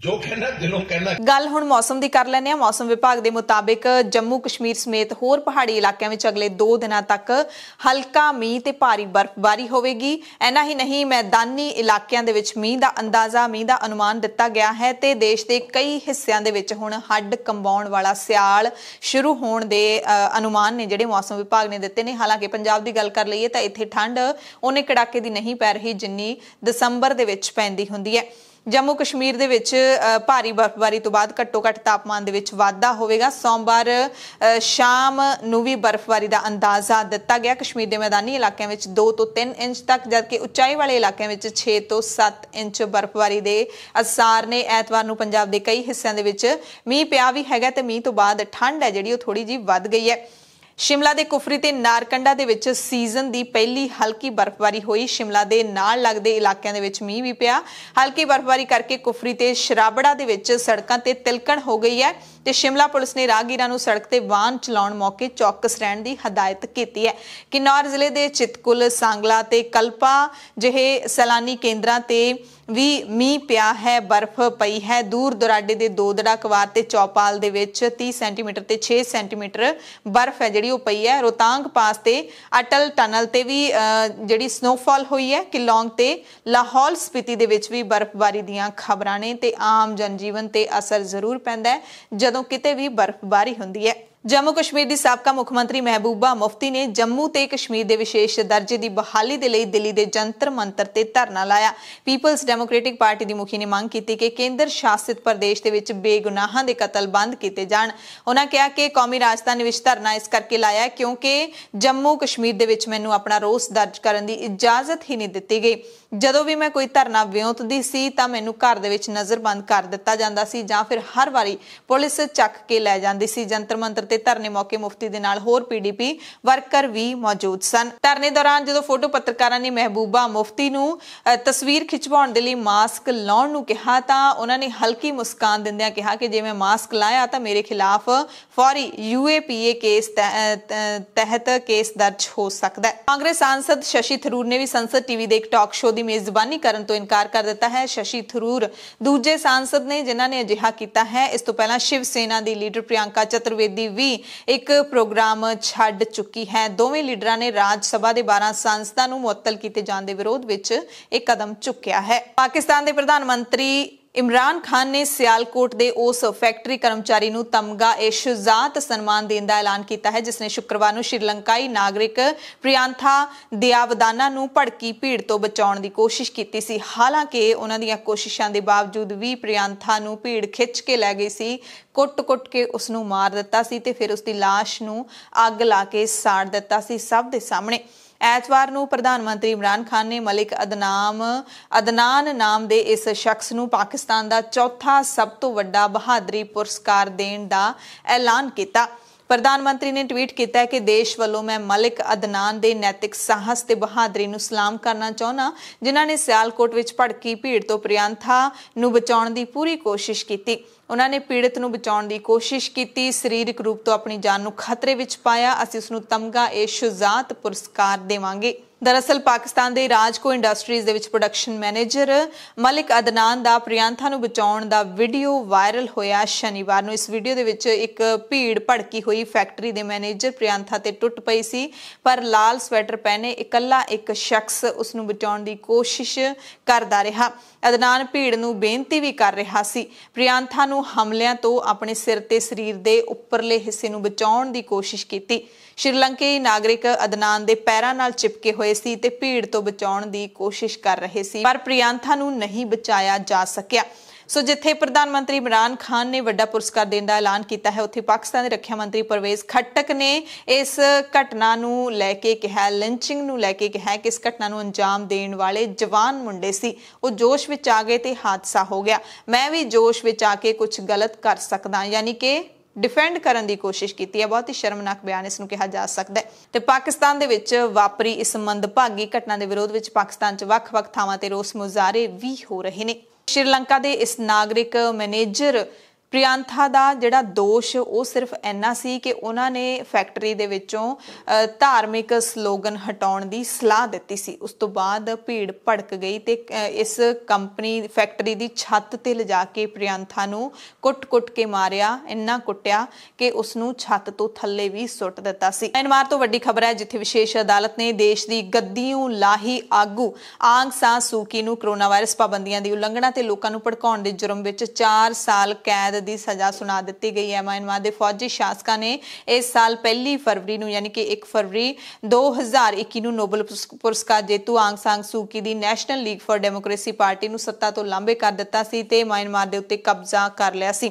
ਜੋ ਕਹਿੰਦਾ ਦਿਲੋਂ ਕਹਿੰਦਾ ਗੱਲ ਹੁਣ ਮੌਸਮ ਦੀ ਕਰ ਲੈਨੇ ਆ ਮੌਸਮ ਵਿਭਾਗ ਦੇ ਮੁਤਾਬਿਕ ਜੰਮੂ ਕਸ਼ਮੀਰ ਸਮੇਤ ਹੋਰ ਪਹਾੜੀ ਇਲਾਕਿਆਂ ਵਿੱਚ ਅਗਲੇ 2 ਦਿਨਾਂ ਤੱਕ ਹਲਕਾ ਮੀਂਹ ਤੇ ਭਾਰੀ ਬਰਫ਼ਬਾਰੀ ਹੋਵੇਗੀ ਐਨਾ ਹੀ ਨਹੀਂ ਮੈਦਾਨੀ ਇਲਾਕਿਆਂ ਦੇ ਵਿੱਚ ਮੀਂਹ ਦਾ ਅੰਦਾਜ਼ਾ ਮੀਂਹ ਦਾ ਅਨੁਮਾਨ ਦਿੱਤਾ ਗਿਆ ਹੈ ਤੇ ਦੇਸ਼ ਦੇ ਕਈ ਹਿੱਸਿਆਂ ਦੇ ਵਿੱਚ ਹੁਣ ਹੱਡ ਕੰਬਾਉਣ ਵਾਲਾ ਸਿਆਲ ਸ਼ੁਰੂ ਹੋਣ ਦੇ ਅਨੁਮਾਨ ਨੇ ਜਿਹੜੇ ਮੌਸਮ ਵਿਭਾਗ ਨੇ ਦਿੱਤੇ ਨੇ ਹਾਲਾਂਕਿ ਪੰਜਾਬ ਦੀ ਗੱਲ ਕਰ ਲਈਏ ਤਾਂ ਇੱਥੇ ਠੰਡ ਉਹਨੇ ਕੜਾਕੇ ਦੀ ਨਹੀਂ ਪੈ ਰਹੀ ਜਿੰਨੀ ਦਸੰਬਰ ਦੇ ਵਿੱਚ ਪੈਂਦੀ ਹੁੰਦੀ ਹੈ ਜੰਮੂ ਕਸ਼ਮੀਰ ਦੇ ਵਿੱਚ ਭਾਰੀ ਬਰਫ਼ਬਾਰੀ ਤੋਂ ਬਾਅਦ ਘੱਟੋ-ਘੱਟ ਤਾਪਮਾਨ ਦੇ ਵਿੱਚ ਵਾਧਾ ਹੋਵੇਗਾ ਸੋਮਵਾਰ ਸ਼ਾਮ ਨੂੰ ਵੀ ਬਰਫ਼ਬਾਰੀ ਦਾ ਅੰਦਾਜ਼ਾ ਦਿੱਤਾ ਗਿਆ ਕਸ਼ਮੀਰ ਦੇ ਮੈਦਾਨੀ ਇਲਾਕਿਆਂ ਵਿੱਚ 2 ਤੋਂ 3 ਇੰਚ ਤੱਕ ਜਦਕਿ ਉਚਾਈ ਵਾਲੇ ਇਲਾਕਿਆਂ ਵਿੱਚ 6 ਤੋਂ 7 ਇੰਚ ਬਰਫ਼ਬਾਰੀ ਦੇ ਅਸਾਰ ਨੇ ਐਤਵਾਰ ਨੂੰ ਪੰਜਾਬ ਦੇ ਕਈ ਹਿੱਸਿਆਂ ਦੇ ਵਿੱਚ ਮੀਂਹ ਪਿਆ ਵੀ ਹੈਗਾ ਤੇ ਮੀਂਹ ਤੋਂ ਬਾਅਦ ਠੰਡ ਹੈ ਜਿਹੜੀ ਉਹ ਥੋੜੀ ਜੀ ਵੱਧ ਗਈ ਹੈ ਸ਼ਿਮਲਾ ਦੇ ਕੁਫਰੀ ਤੇ ਨਾਰਕੰਡਾ ਦੇ ਵਿੱਚ ਸੀਜ਼ਨ ਦੀ ਪਹਿਲੀ ਹਲਕੀ ਬਰਫ਼ਬਾਰੀ ਹੋਈ ਸ਼ਿਮਲਾ ਦੇ ਨਾਲ ਲੱਗਦੇ ਇਲਾਕਿਆਂ ਦੇ ਵਿੱਚ ਮੀਂਹ ਵੀ ਪਿਆ ਹਲਕੀ ਬਰਫ਼ਬਾਰੀ ਕਰਕੇ ਕੁਫਰੀ ਤੇ ਸ਼ਰਾਬੜਾ ਦੇ ਵਿੱਚ ਸੜਕਾਂ ਤੇ ਤਿਲਕਣ ਹੋ ਗਈ ਹੈ ਤੇ ਸ਼ਿਮਲਾ ਪੁਲਿਸ ਨੇ ਰਾਗੀਰਾਂ ਨੂੰ ਸੜਕ ਤੇ ਵਾਹਨ ਚਲਾਉਣ ਮੌਕੇ ਚੌਕਸ ਰਹਿਣ ਦੀ ਹਦਾਇਤ ਕੀਤੀ ਹੈ ਕਿਨੌਰ ਜ਼ਿਲ੍ਹੇ ਦੇ ਚਿਤਕੁਲ ਸੰਗਲਾ ਤੇ ਕਲਪਾ ਜਿਹੇ ਸੈਲਾਨੀ ਕੇਂਦਰਾਂ ਤੇ ਵੀ ਮੀਂਹ ਪਿਆ ਹੈ ਬਰਫ਼ ਪਈ ਹੈ ਦੂਰ ਦੁਰਾਡੇ ਦੇ ਦੋਦੜਾ ਕਵਾਰ ਤੇ ਚੌਪਾਲ ਦੇ ਵਿੱਚ 30 ਸੈਂਟੀਮੀਟਰ ਤੇ 6 ਸੈਂਟੀਮੀਟਰ ਬਰਫ਼ ਹੈ ਜਿਹੜੀ ਉਹ ਪਈ ਹੈ ਰੋਤਾਂਗ ਪਾਸ ਤੇ ਅਟਲ ਟਨਲ ਤੇ ਵੀ ਜਿਹੜੀ ਸਨੋਫਾਲ ਹੋਈ ਹੈ ਕਿਲੌਂਗ ਤੇ ਲਾਹੌਲ ਸਪੀਤੀ ਦੇ ਵਿੱਚ ਵੀ ਬਰਫ਼ਬਾਰੀ ਦੀਆਂ ਖਬਰਾਂ ਨੇ ਤੇ ਆਮ ਜਨਜੀਵਨ ਤੇ ਅਸਰ ਜ਼ਰੂਰ ਪੈਂਦਾ ਹੈ ਜਦੋਂ ਕਿਤੇ ਵੀ ਬਰਫ਼ਬਾਰੀ ਹੁੰਦੀ ਹੈ ਜੰਮੂ ਕਸ਼ਮੀਰ ਦੀ ਸਾਬਕਾ ਮੁੱਖ ਮੰਤਰੀ ਮਹਿਬੂਬਾ ਮੁਫਤੀ ਨੇ ਜੰਮੂ ਤੇ ਕਸ਼ਮੀਰ ਦੇ ਵਿਸ਼ੇਸ਼ ਦਰਜੇ ਦੀ ਬਹਾਲੀ ਦੇ ਲਈ ਦਿੱਲੀ ਦੇ ਜੰਤਰ ਮੰਤਰ ਤੇ ਧਰਨਾ ਲਾਇਆ ਪੀਪਲਸ ਡੈਮੋਕ੍ਰੈਟਿਕ ਪਾਰਟੀ ਦੀ ਮੁਖੀ ਨੇ ਮੰਗ ਕੀਤੀ ਕਿ ਕੇਂਦਰ ਸ਼ਾਸਿਤ ਪ੍ਰਦੇਸ਼ ਦੇ ਵਿੱਚ ਬੇਗੁਨਾਹਾਂ ਦੇ ਕਤਲ ਬੰਦ ਕੀਤੇ ਜਾਣ ਉਹਨਾਂ ਕਿਹਾ ਕਿ ਕੌਮੀ ਰਾਜਧਾਨੀ ਵਿੱਚ ਧਰਨਾ ਇਸ ਕਰਕੇ ਲਾਇਆ ਕਿਉਂਕਿ ਜੰਮੂ ਕਸ਼ਮੀਰ ਦੇ ਵਿੱਚ ਮੈਨੂੰ ਆਪਣਾ ਰੋਸ ਦਰਜ ਕਰਨ ਦੀ ਇਜਾਜ਼ਤ ਹੀ ਨਹੀਂ ਦਿੱਤੀ ਗਈ ਜਦੋਂ ਵੀ ਮੈਂ ਕੋਈ ਧਰਨਾ ਵਿਉਂਤਦੀ ਸੀ ਤਾਂ ਮੈਨੂੰ ਘਰ ਦੇ ਵਿੱਚ ਨਜ਼ਰਬੰਦ ਕਰ ਦਿੱਤਾ ਜਾਂਦਾ ਸੀ ਜਾਂ ਫਿਰ ਹਰ ਵਾਰੀ ਪੁਲਿਸ ਚੱਕ ਕੇ ਲੈ ਜਾਂਦੀ ਸੀ ਜੰਤਰ ਮੰਤਰ ਤੇ ਧਰਨੇ ਮੌਕੇ ਮੁਫਤੀ ਦੇ ਨਾਲ ਹੋਰ ਪੀਡੀਪੀ ਵਰਕਰ ਵੀ ਮੌਜੂਦ ਸਨ ਧਰਨੇ ਦੌਰਾਨ ਜਦੋਂ ਫੋਟੋ ਪੱਤਰਕਾਰਾਂ ਨੇ ਮਹਿਬੂਬਾ ਮੁਫਤੀ ਨੂੰ ਤਸਵੀਰ ਖਿਚਵਾਉਣ ਦੇ ਲਈ ਮਾਸਕ ਲਾਉਣ ਨੂੰ ਕਿਹਾ ਤਾਂ ਉਹਨਾਂ ਨੇ ਹਲਕੀ ਮੁਸਕਾਨ ਦਿੰਦਿਆਂ ਕਿਹਾ ਕਿ ਜੇ ਮੈਂ ਮਾਸਕ ਲਾਇਆ ਤਾਂ ਮੇਰੇ ਖਿਲਾਫ ਫੌਰੀ ਯੂਏਪੀਏ ਕੇਸ ਤਹਿਤ ਕੇਸ ਦਰਜ ਹੋ ਸਕਦਾ ਹੈ ਕਾਂਗਰਸ ਸਾਂਸਦ ਸ਼ਸ਼ੀ ਥਰੂਰ ਨੇ ਵੀ ਸੰਸਦ ਟੀਵੀ ਦੇ ਇੱਕ ਟਾਕ ਸ਼ੋਅ ਦੀ ਮੇਜ਼ਬਾਨੀ ਕਰਨ ਤੋਂ ਇਨਕਾਰ ਕਰ ਦਿੱਤਾ ਹੈ ਸ਼ਸ਼ੀ ਥਰੂਰ ਦੂਜੇ ਸਾਂਸਦ ਨੇ ਜਿਨ੍ਹਾਂ ਨੇ ਅਜਿਹਾ ਕੀਤਾ ਹੈ ਇਸ ਤੋਂ ਪਹਿਲਾਂ ਸ਼ਿਵ ਸੇਨਾ ਦੀ ਲੀਡਰ ਪ੍ਰਿਯੰਕਾ ਚਤਰਵੇਦੀ ਵੀ ਇੱਕ ਪ੍ਰੋਗਰਾਮ ਛੱਡ ਚੁੱਕੀ ਹੈ ਦੋਵੇਂ ਲੀਡਰਾਂ ਨੇ ਰਾਜ ਸਭਾ ਦੇ 12 ਸੰਸਦਾਂ ਨੂੰ ਮੁਅੱਤਲ ਕੀਤੇ ਜਾਣ ਦੇ ਵਿਰੋਧ ਵਿੱਚ ਇੱਕ ਕਦਮ ਚੁੱਕਿਆ ਹੈ ਪਾਕਿਸਤਾਨ ਦੇ ਪ੍ਰਧਾਨ ਮੰਤਰੀ ਇਮਰਾਨ ਖਾਨ ਨੇ ਸਿਆਲਕੋਟ ਦੇ ਉਸ ਫੈਕਟਰੀ ਕਰਮਚਾਰੀ ਨੂੰ ਤਮਗਾ ਏ ਸ਼ੁਜ਼ਾਤ ਸਨਮਾਨ ਦੇਣ ਦਾ ਐਲਾਨ ਕੀਤਾ ਹੈ ਜਿਸ ਨੇ ਸ਼ੁੱਕਰਵਾਰ ਨੂੰ ਸ਼੍ਰੀਲੰਕਾਈ ਨਾਗਰਿਕ ਪ੍ਰਿਯੰਥਾ ਦਿਆਵਦਾਨਾ ਨੂੰ ਭੜਕੀ ਭੀੜ ਤੋਂ ਬਚਾਉਣ ਦੀ ਕੋਸ਼ਿਸ਼ ਕੀਤੀ ਸੀ ਹਾਲਾਂਕਿ ਉਹਨਾਂ ਦੀਆਂ ਕੋਸ਼ਿਸ਼ਾਂ ਦੇ ਬਾਵਜੂਦ ਵੀ ਪ੍ਰਿਆੰਥਾ ਨੂੰ ਭੀੜ ਖਿੱਚ ਕੇ ਲੈ ਗਈ ਸੀ ਕੁੱਟ-ਕੁੱਟ ਕੇ ਉਸ ਨੂੰ ਮਾਰ ਦਿੱਤਾ ਸੀ ਤੇ ਫਿਰ ਉਸ ਦੀ লাশ ਨੂੰ ਅੱਗ ਲਾ ਕੇ ਸਾੜ ਦਿੱਤਾ ਸੀ ਸਭ ਦੇ ਸਾਹਮਣੇ ਐਤਵਾਰ ਨੂੰ ਪ੍ਰਧਾਨ ਮੰਤਰੀ ਇਮਰਾਨ ਖਾਨ ਨੇ ਮਲਿਕ ਅਦਨਾਮ ਅਦਨਾਨ ਨਾਮ ਦੇ ਇਸ ਸ਼ਖਸ ਨੂੰ ਪਾਕਿਸਤਾਨ ਦਾ ਚੌਥਾ ਸਭ ਤੋਂ ਵੱਡਾ ਬਹਾਦਰੀ ਪੁਰਸਕਾਰ ਦੇਣ ਦਾ ਐਲਾਨ ਕੀਤਾ ਪ੍ਰਧਾਨ ਮੰਤਰੀ ਨੇ ਟਵੀਟ ਕੀਤਾ ਹੈ ਕਿ ਦੇਸ਼ ਵੱਲੋਂ ਮੈਂ ਮਲਿਕ ਅਦਨਾਨ ਦੇ ਨੈਤਿਕ ਸਾਹਸ ਤੇ ਬਹਾਦਰੀ ਨੂੰ ਸਲਾਮ ਕਰਨਾ ਚਾਹੁੰਦਾ ਜਿਨ੍ਹਾਂ ਨੇ ਸਿਆਲਕੋਟ ਵਿੱਚ ਭੜਕੀ ਭੀੜ ਤੋਂ ਪ੍ਰਿਯੰਥਾ ਨੂੰ ਬਚਾਉਣ ਦੀ ਪੂਰੀ ਕੋਸ਼ਿਸ਼ ਕੀਤੀ ਉਹਨਾਂ ਨੇ ਪੀੜਤ ਨੂੰ ਬਚਾਉਣ ਦੀ ਕੋਸ਼ਿਸ਼ ਕੀਤੀ ਸਰੀਰਕ ਰੂਪ ਤੋਂ ਆਪਣੀ ਜਾਨ ਨੂੰ ਖਤਰੇ ਵਿੱਚ ਪਾਇਆ ਅਸੀਂ ਉਸ ਨੂੰ ਤਮਗਾ ਏ ਸ਼ੁਜ਼ਾਤ ਪੁਰਸਕਾਰ ਦੇਵਾਂਗੇ ਦਰਅਸਲ ਪਾਕਿਸਤਾਨ ਦੇ ਰਾਜਕੋ ਇੰਡਸਟਰੀਜ਼ ਦੇ ਵਿੱਚ ਪ੍ਰੋਡਕਸ਼ਨ ਮੈਨੇਜਰ ਮਲਿਕ ਅਦਨਾਨ ਦਾ ਪ੍ਰਿਆੰਥਾ ਨੂੰ ਬਚਾਉਣ ਦਾ ਵੀਡੀਓ ਵਾਇਰਲ ਹੋਇਆ ਸ਼ਨੀਵਾਰ ਨੂੰ ਇਸ ਵੀਡੀਓ ਦੇ ਵਿੱਚ ਇੱਕ ਭੀੜ ਭੜਕੀ ਹੋਈ ਫੈਕਟਰੀ ਦੇ ਮੈਨੇਜਰ ਪ੍ਰਿਆੰਥਾ ਤੇ ਟੁੱਟ ਪਈ ਸੀ ਪਰ ਲਾਲ ਸਵੈਟਰ ਪਹਿਨੇ ਇਕੱਲਾ ਇੱਕ ਸ਼ਖਸ ਉਸ ਨੂੰ ਬਚਾਉਣ ਦੀ ਕੋਸ਼ਿਸ਼ ਕਰਦਾ ਰਿਹਾ ਅਦਨਾਨ ਭੀੜ ਨੂੰ ਬੇਨਤੀ ਵੀ ਕਰ ਰਿਹਾ ਸੀ ਪ੍ਰਿਆੰਥਾ ਨੂੰ ਹਮਲਿਆਂ ਤੋਂ ਆਪਣੇ ਸਿਰ ਤੇ ਸਰੀਰ ਦੇ ਉੱਪਰਲੇ ਹਿੱਸੇ ਨੂੰ ਬਚਾਉਣ ਦੀ ਕੋਸ਼ਿਸ਼ ਕੀਤੀ ਸ਼੍ਰੀਲੰਕੀ ਨਾਗਰਿਕ ਅਦਨਾਨ ਦੇ ਪੈਰਾਂ ਨਾਲ ਚਿਪਕੇ ਹੋਏ ਸੀ ਤੇ ਭੀੜ ਤੋਂ ਬਚਾਉਣ ਦੀ ਕੋਸ਼ਿਸ਼ ਕਰ ਰਹੇ ਸੀ ਪਰ ਪ੍ਰਿਆੰਥਾ ਨੂੰ ਨਹੀਂ ਬਚਾਇਆ ਜਾ ਸਕਿਆ ਸੋ ਜਿੱਥੇ ਪ੍ਰਧਾਨ ਮੰਤਰੀ ਇਮਰਾਨ ਖਾਨ ਨੇ ਵੱਡਾ ਪੁਰਸਕਾਰ ਦੇਣ ਦਾ ਐਲਾਨ ਕੀਤਾ ਹੈ ਉੱਥੇ ਪਾਕਿਸਤਾਨ ਦੇ ਰੱਖਿਆ ਮੰਤਰੀ ਪਰਵੇਜ਼ ਖੱਟਕ ਨੇ ਇਸ ਘਟਨਾ ਨੂੰ ਲੈ ਕੇ ਕਿਹਾ ਲਿੰਚਿੰਗ ਨੂੰ ਲੈ ਕੇ ਕਿਹਾ ਕਿ ਇਸ ਘਟਨਾ ਨੂੰ ਅੰਜਾਮ ਦੇਣ ਵਾਲੇ ਜਵਾਨ ਮੁੰਡੇ ਸੀ ਉਹ ਜੋਸ਼ ਵਿੱਚ ਆ ਗਏ ਤੇ ਹਾਦਸਾ ਹੋ ਗਿਆ ਮੈਂ ਵੀ ਜੋਸ਼ ਵਿੱਚ ਆ ਕੇ ਕੁਝ ਗਲਤ ਕਰ ਸਕਦਾ ਯਾਨੀ ਕਿ ਡਿਫੈਂਡ ਕਰਨ ਦੀ ਕੋਸ਼ਿਸ਼ ਕੀਤੀ ਹੈ ਬਹੁਤ ਹੀ ਸ਼ਰਮਨਾਕ ਬਿਆਨ ਇਸ ਨੂੰ ਕਿਹਾ ਜਾ ਸਕਦਾ ਹੈ ਤੇ ਪਾਕਿਸਤਾਨ ਦੇ ਵਿੱਚ ਵਾਪਰੀ ਇਸ ਮੰਦਭਾਗੀ ਘਟਨਾ ਦੇ ਵਿਰੋਧ ਵਿੱਚ ਪਾਕਿਸਤਾਨ 'ਚ ਵੱਖ-ਵੱਖ ਥਾਵਾਂ ਤੇ ਰੋਸ ਮੁਜ਼ਾਰੇ ਵੀ ਹੋ ਰਹੇ ਨੇ ਸ਼੍ਰੀਲੰਕਾ ਦੇ ਇਸ ਨਾਗਰਿਕ ਮੈਨੇਜਰ ਪ੍ਰਿਆੰਥਾ ਦਾ ਜਿਹੜਾ ਦੋਸ਼ ਉਹ ਸਿਰਫ ਇੰਨਾ ਸੀ ਕਿ ਉਹਨਾਂ ਨੇ ਫੈਕਟਰੀ ਦੇ ਵਿੱਚੋਂ ਧਾਰਮਿਕ ਸਲੋਗਨ ਹਟਾਉਣ ਦੀ ਸਲਾਹ ਦਿੱਤੀ ਸੀ ਉਸ ਤੋਂ ਬਾਅਦ ਭੀੜ ਭੜਕ ਗਈ ਤੇ ਇਸ ਕੰਪਨੀ ਫੈਕਟਰੀ ਦੀ ਛੱਤ ਤੇ ਲਿਜਾ ਕੇ ਪ੍ਰਿਆੰਥਾ ਨੂੰ ਕੁੱਟ-ਕੁੱਟ ਕੇ ਮਾਰਿਆ ਇੰਨਾ ਕੁੱਟਿਆ ਕਿ ਉਸ ਨੂੰ ਛੱਤ ਤੋਂ ਥੱਲੇ ਵੀ ਸੁੱਟ ਦਿੱਤਾ ਸੀ ਐਨਵਾਰ ਤੋਂ ਵੱਡੀ ਖਬਰ ਹੈ ਜਿੱਥੇ ਵਿਸ਼ੇਸ਼ ਅਦਾਲਤ ਨੇ ਦੇਸ਼ ਦੀ ਗੱਦੀਆਂ ਲਾਹੀ ਆਗੂ ਆਂਗ ਸਾਂ ਸੂਕੀ ਨੂੰ ਕੋਰੋਨਾ ਵਾਇਰਸ ਪਾਬੰਦੀਆਂ ਦੀ ਉਲੰਘਣਾ ਤੇ ਲੋਕਾਂ ਨੂੰ ਭੜਕਾਉਣ ਦੇ ਜੁਰਮ ਵਿੱਚ 4 ਸਾਲ ਕੈਦ ਦੀ ਸਜ਼ਾ ਸੁਣਾ ਦਿੱਤੀ ਗਈ ਹੈ ਮਿਆਂਮਾਰ ਦੇ ਫੌਜੀ ਸ਼ਾਸਕਾਂ ਨੇ ਇਸ ਸਾਲ 1 ਫਰਵਰੀ ਨੂੰ ਯਾਨੀ ਕਿ 1 ਫਰਵਰੀ 2021 ਨੂੰ ਨੋਬਲ ਪੁਰਸਕਾਰ ਜੇਤੂ Aung San Suu Kyi National League for Democracy party ਨੂੰ ਸੱਤਾ ਤੋਂ ਲਾਂਬੇ ਕਰ ਦਿੱਤਾ ਸੀ ਤੇ ਮਿਆਂਮਾਰ ਦੇ ਉੱਤੇ ਕਬਜ਼ਾ ਕਰ ਲਿਆ ਸੀ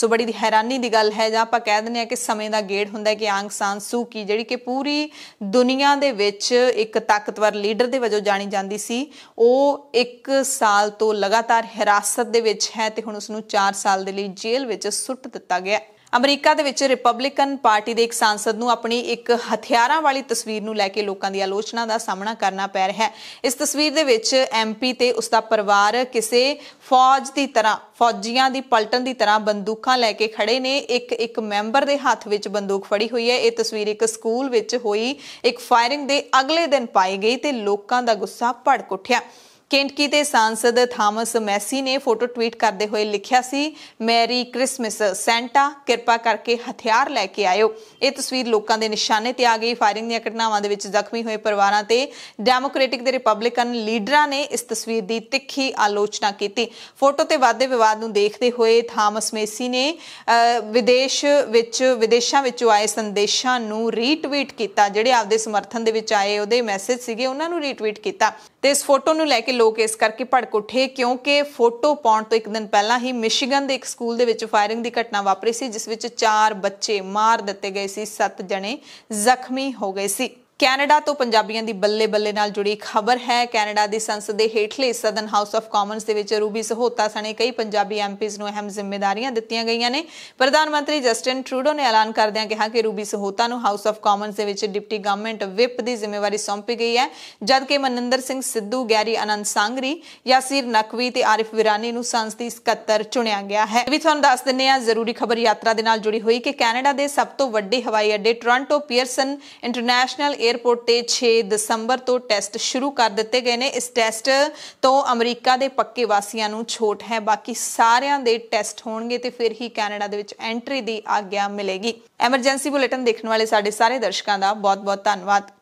ਸੋ ਬੜੀ ਹੈਰਾਨੀ ਦੀ ਗੱਲ ਹੈ ਜਾਂ ਆਪਾਂ ਕਹਿ ਦਿੰਦੇ ਆ ਕਿ ਸਮੇਂ ਦਾ ਗੇੜ ਹੁੰਦਾ ਹੈ ਕਿ ਆਂਗ ਸਾਂ ਸੂ ਕੀ ਜਿਹੜੀ ਕਿ ਪੂਰੀ ਦੁਨੀਆ ਦੇ ਵਿੱਚ ਇੱਕ ਤਾਕਤਵਰ ਲੀਡਰ ਦੇ ਵਜੋਂ ਜਾਣੀ ਜਾਂਦੀ ਸੀ ਉਹ 1 ਸਾਲ ਤੋਂ ਲਗਾਤਾਰ ਹਿਰਾਸਤ ਦੇ ਵਿੱਚ ਹੈ ਤੇ ਹੁਣ ਉਸ ਨੂੰ 4 ਸਾਲ ਦੇ ਲਈ ਜੇਲ੍ਹ ਵਿੱਚ ਸੁੱਟ ਦਿੱਤਾ ਗਿਆ ਅਮਰੀਕਾ ਦੇ ਵਿੱਚ ਰਿਪਬਲਿਕਨ ਪਾਰਟੀ ਦੇ ਇੱਕ ਸਾਂਸਦ ਨੂੰ ਆਪਣੀ ਇੱਕ ਹਥਿਆਰਾਂ ਵਾਲੀ ਤਸਵੀਰ ਨੂੰ ਲੈ ਕੇ ਲੋਕਾਂ ਦੀ ਆਲੋਚਨਾ ਦਾ ਸਾਹਮਣਾ ਕਰਨਾ ਪੈ ਰਿਹਾ ਹੈ ਇਸ ਤਸਵੀਰ ਦੇ ਵਿੱਚ ਐਮਪੀ ਤੇ ਉਸ ਦਾ ਪਰਿਵਾਰ ਕਿਸੇ ਫੌਜ ਦੀ ਤਰ੍ਹਾਂ ਫੌਜੀਆਂ ਦੀ ਪਲਟਨ ਦੀ ਤਰ੍ਹਾਂ ਬੰਦੂਕਾਂ ਲੈ ਕੇ ਖੜੇ ਨੇ ਇੱਕ ਇੱਕ ਮੈਂਬਰ ਦੇ ਹੱਥ ਵਿੱਚ ਬੰਦੂਕ ਫੜੀ ਹੋਈ ਹੈ ਇਹ ਤਸਵੀਰ ਇੱਕ ਸਕੂਲ ਵਿੱਚ ਹੋਈ ਇੱਕ ਫਾਇਰਿੰਗ ਦੇ ਅਗਲੇ ਦਿਨ ਪਾਈ ਗਈ ਤੇ ਲੋਕਾਂ ਦਾ ਗੁੱਸਾ ਭੜਕ ਉੱਠਿਆ ਕੈਂਟਕੀ ਦੇ ਸਾਂਸਦ ਥਾਮਸ ਮੈਸੀ ਨੇ ਫੋਟੋ ਟਵੀਟ ਕਰਦੇ ਹੋਏ ਲਿਖਿਆ ਸੀ ਮੈਰੀ ਕ੍ਰਿਸਮਸ ਸੈਂਟਾ ਕਿਰਪਾ ਕਰਕੇ ਹਥਿਆਰ ਲੈ ਕੇ ਆਇਓ ਇਹ ਤਸਵੀਰ ਲੋਕਾਂ ਦੇ ਨਿਸ਼ਾਨੇ ਤੇ ਆ ਗਈ ਫਾਇਰਿੰਗ ਦੀਆਂ ਘਟਨਾਵਾਂ ਦੇ ਵਿੱਚ ਜ਼ਖਮੀ ਹੋਏ ਪਰਿਵਾਰਾਂ ਤੇ ਡੈਮੋਕ੍ਰੈਟਿਕ ਦੇ ਰਿਪਬਲਿਕਨ ਲੀਡਰਾਂ ਨੇ ਇਸ ਤਸਵੀਰ ਦੀ ਤਿੱਖੀ ਆਲੋਚਨਾ ਕੀਤੀ ਫੋਟੋ ਤੇ ਵਾਧੇ ਵਿਵਾਦ ਨੂੰ ਦੇਖਦੇ ਹੋਏ ਥਾਮਸ ਮੈਸੀ ਨੇ ਵਿਦੇਸ਼ ਵਿੱਚ ਵਿਦੇਸ਼ਾਂ ਵਿੱਚੋਂ ਆਏ ਸੰਦੇਸ਼ਾਂ ਨੂੰ ਰੀਟਵੀਟ ਕੀਤਾ ਜਿਹੜੇ ਆਪਦੇ ਸਮਰਥਨ ਦੇ ਵਿੱਚ ਆਏ ਉਹਦੇ ਮੈਸੇਜ ਸੀਗੇ ਉਹਨਾਂ ਨੂੰ ਰੀਟਵੀਟ ਕੀਤਾ ਤੇ ਇਸ ਫੋਟੋ ਨੂੰ ਲੈ ਕੇ ਲੋਕ ਇਸ ਕਰਕੇ ਭੜਕ ਉੱਠੇ ਕਿਉਂਕਿ ਫੋਟੋ ਪਾਉਣ ਤੋਂ ਇੱਕ ਦਿਨ ਪਹਿਲਾਂ ਹੀ ਮਿਸ਼ੀਗਨ ਦੇ ਇੱਕ ਸਕੂਲ ਦੇ ਵਿੱਚ ਫਾਇਰਿੰਗ ਦੀ ਘਟਨਾ ਵਾਪਰੀ ਸੀ ਜਿਸ ਵਿੱਚ 4 ਬੱਚੇ ਮਾਰ ਦਿੱਤੇ ਗਏ ਸੀ 7 ਜਣੇ ਜ਼ਖਮੀ ਹੋ ਗਏ ਸੀ ਕੈਨੇਡਾ ਤੋਂ ਪੰਜਾਬੀਆਂ ਦੀ ਬੱਲੇ ਬੱਲੇ ਨਾਲ ਜੁੜੀ ਖਬਰ ਹੈ ਕੈਨੇਡਾ ਦੀ ਸੰਸਦ ਦੇ ਹੇਠਲੇ ਸਦਨ ਹਾਊਸ ਆਫ ਕਾਮਨਸ ਦੇ ਵਿੱਚ ਰੂਬੀ ਸਹੋਤਾ ਸਣੇ ਕਈ ਪੰਜਾਬੀ ਐਮਪੀਜ਼ ਨੂੰ ਅਹਿਮ ਜ਼ਿੰਮੇਵਾਰੀਆਂ ਦਿੱਤੀਆਂ ਗਈਆਂ ਨੇ ਪ੍ਰਧਾਨ ਮੰਤਰੀ ਜਸਟਿਨ ਟਰੂਡੋ ਨੇ ਐਲਾਨ ਕਰਦਿਆਂ ਕਿਹਾ ਕਿ ਰੂਬੀ ਸਹੋਤਾ ਨੂੰ ਹਾਊਸ ਆਫ ਕਾਮਨਸ ਦੇ ਵਿੱਚ ਡਿਪਟੀ ਗਵਰਨਮੈਂਟ ਵਿਪ ਦੀ ਜ਼ਿੰਮੇਵਾਰੀ ਸੌਂਪੀ ਗਈ ਹੈ ਜਦਕਿ ਮਨਿੰਦਰ ਸਿੰਘ ਸਿੱਧੂ ਗੈਰੀ ਅਨੰਦ ਸੰਗਰੀ ਯਾਸੀਰ ਨਕਵੀ ਤੇ ਆਰਿਫ ਵਿਰਾਨੀ ਨੂੰ ਸੰਸਦੀ ਸਕੱਤਰ ਚੁਣਿਆ ਗਿਆ ਹੈ ਵੀ ਤੁਹਾਨੂੰ ਦੱਸ ਦਿੰਨੇ ਆ ਜ਼ਰੂਰੀ ਖਬਰ ਯਾਤਰਾ ਦੇ ਨਾਲ ਜੁੜੀ ਹੋਈ ਕਿ ਕੈਨੇਡਾ ਦੇ ਸਭ ਤੋਂ ਵੱਡੇ ਹਵਾਈ ਅੱਡੇ ਟੋਰਾਂਟੋ ਪੀਅਰਸਨ ਇੰਟਰਨੈਸ਼ਨਲ ਏਅਰਪੋਰਟ ਤੇ 6 ਦਸੰਬਰ ਤੋਂ ਟੈਸਟ ਸ਼ੁਰੂ ਕਰ ਦਿੱਤੇ ਗਏ ਨੇ ਇਸ ਟੈਸਟ ਤੋਂ ਅਮਰੀਕਾ ਦੇ ਪੱਕੇ ਵਾਸੀਆਂ ਨੂੰ ਛੋਟ ਹੈ ਬਾਕੀ ਸਾਰਿਆਂ ਦੇ ਟੈਸਟ ਹੋਣਗੇ ਤੇ ਫਿਰ ਹੀ ਕੈਨੇਡਾ ਦੇ ਵਿੱਚ ਐਂਟਰੀ ਦੀ ਆਗਿਆ ਮਿਲੇਗੀ ਐਮਰਜੈਂਸੀ ਬੁਲੇਟਿਨ ਦੇਖਣ ਵਾਲੇ ਸਾਡੇ ਸਾਰੇ ਦਰਸ਼ਕਾਂ ਦਾ ਬਹੁਤ-ਬਹੁਤ ਧੰਨਵਾਦ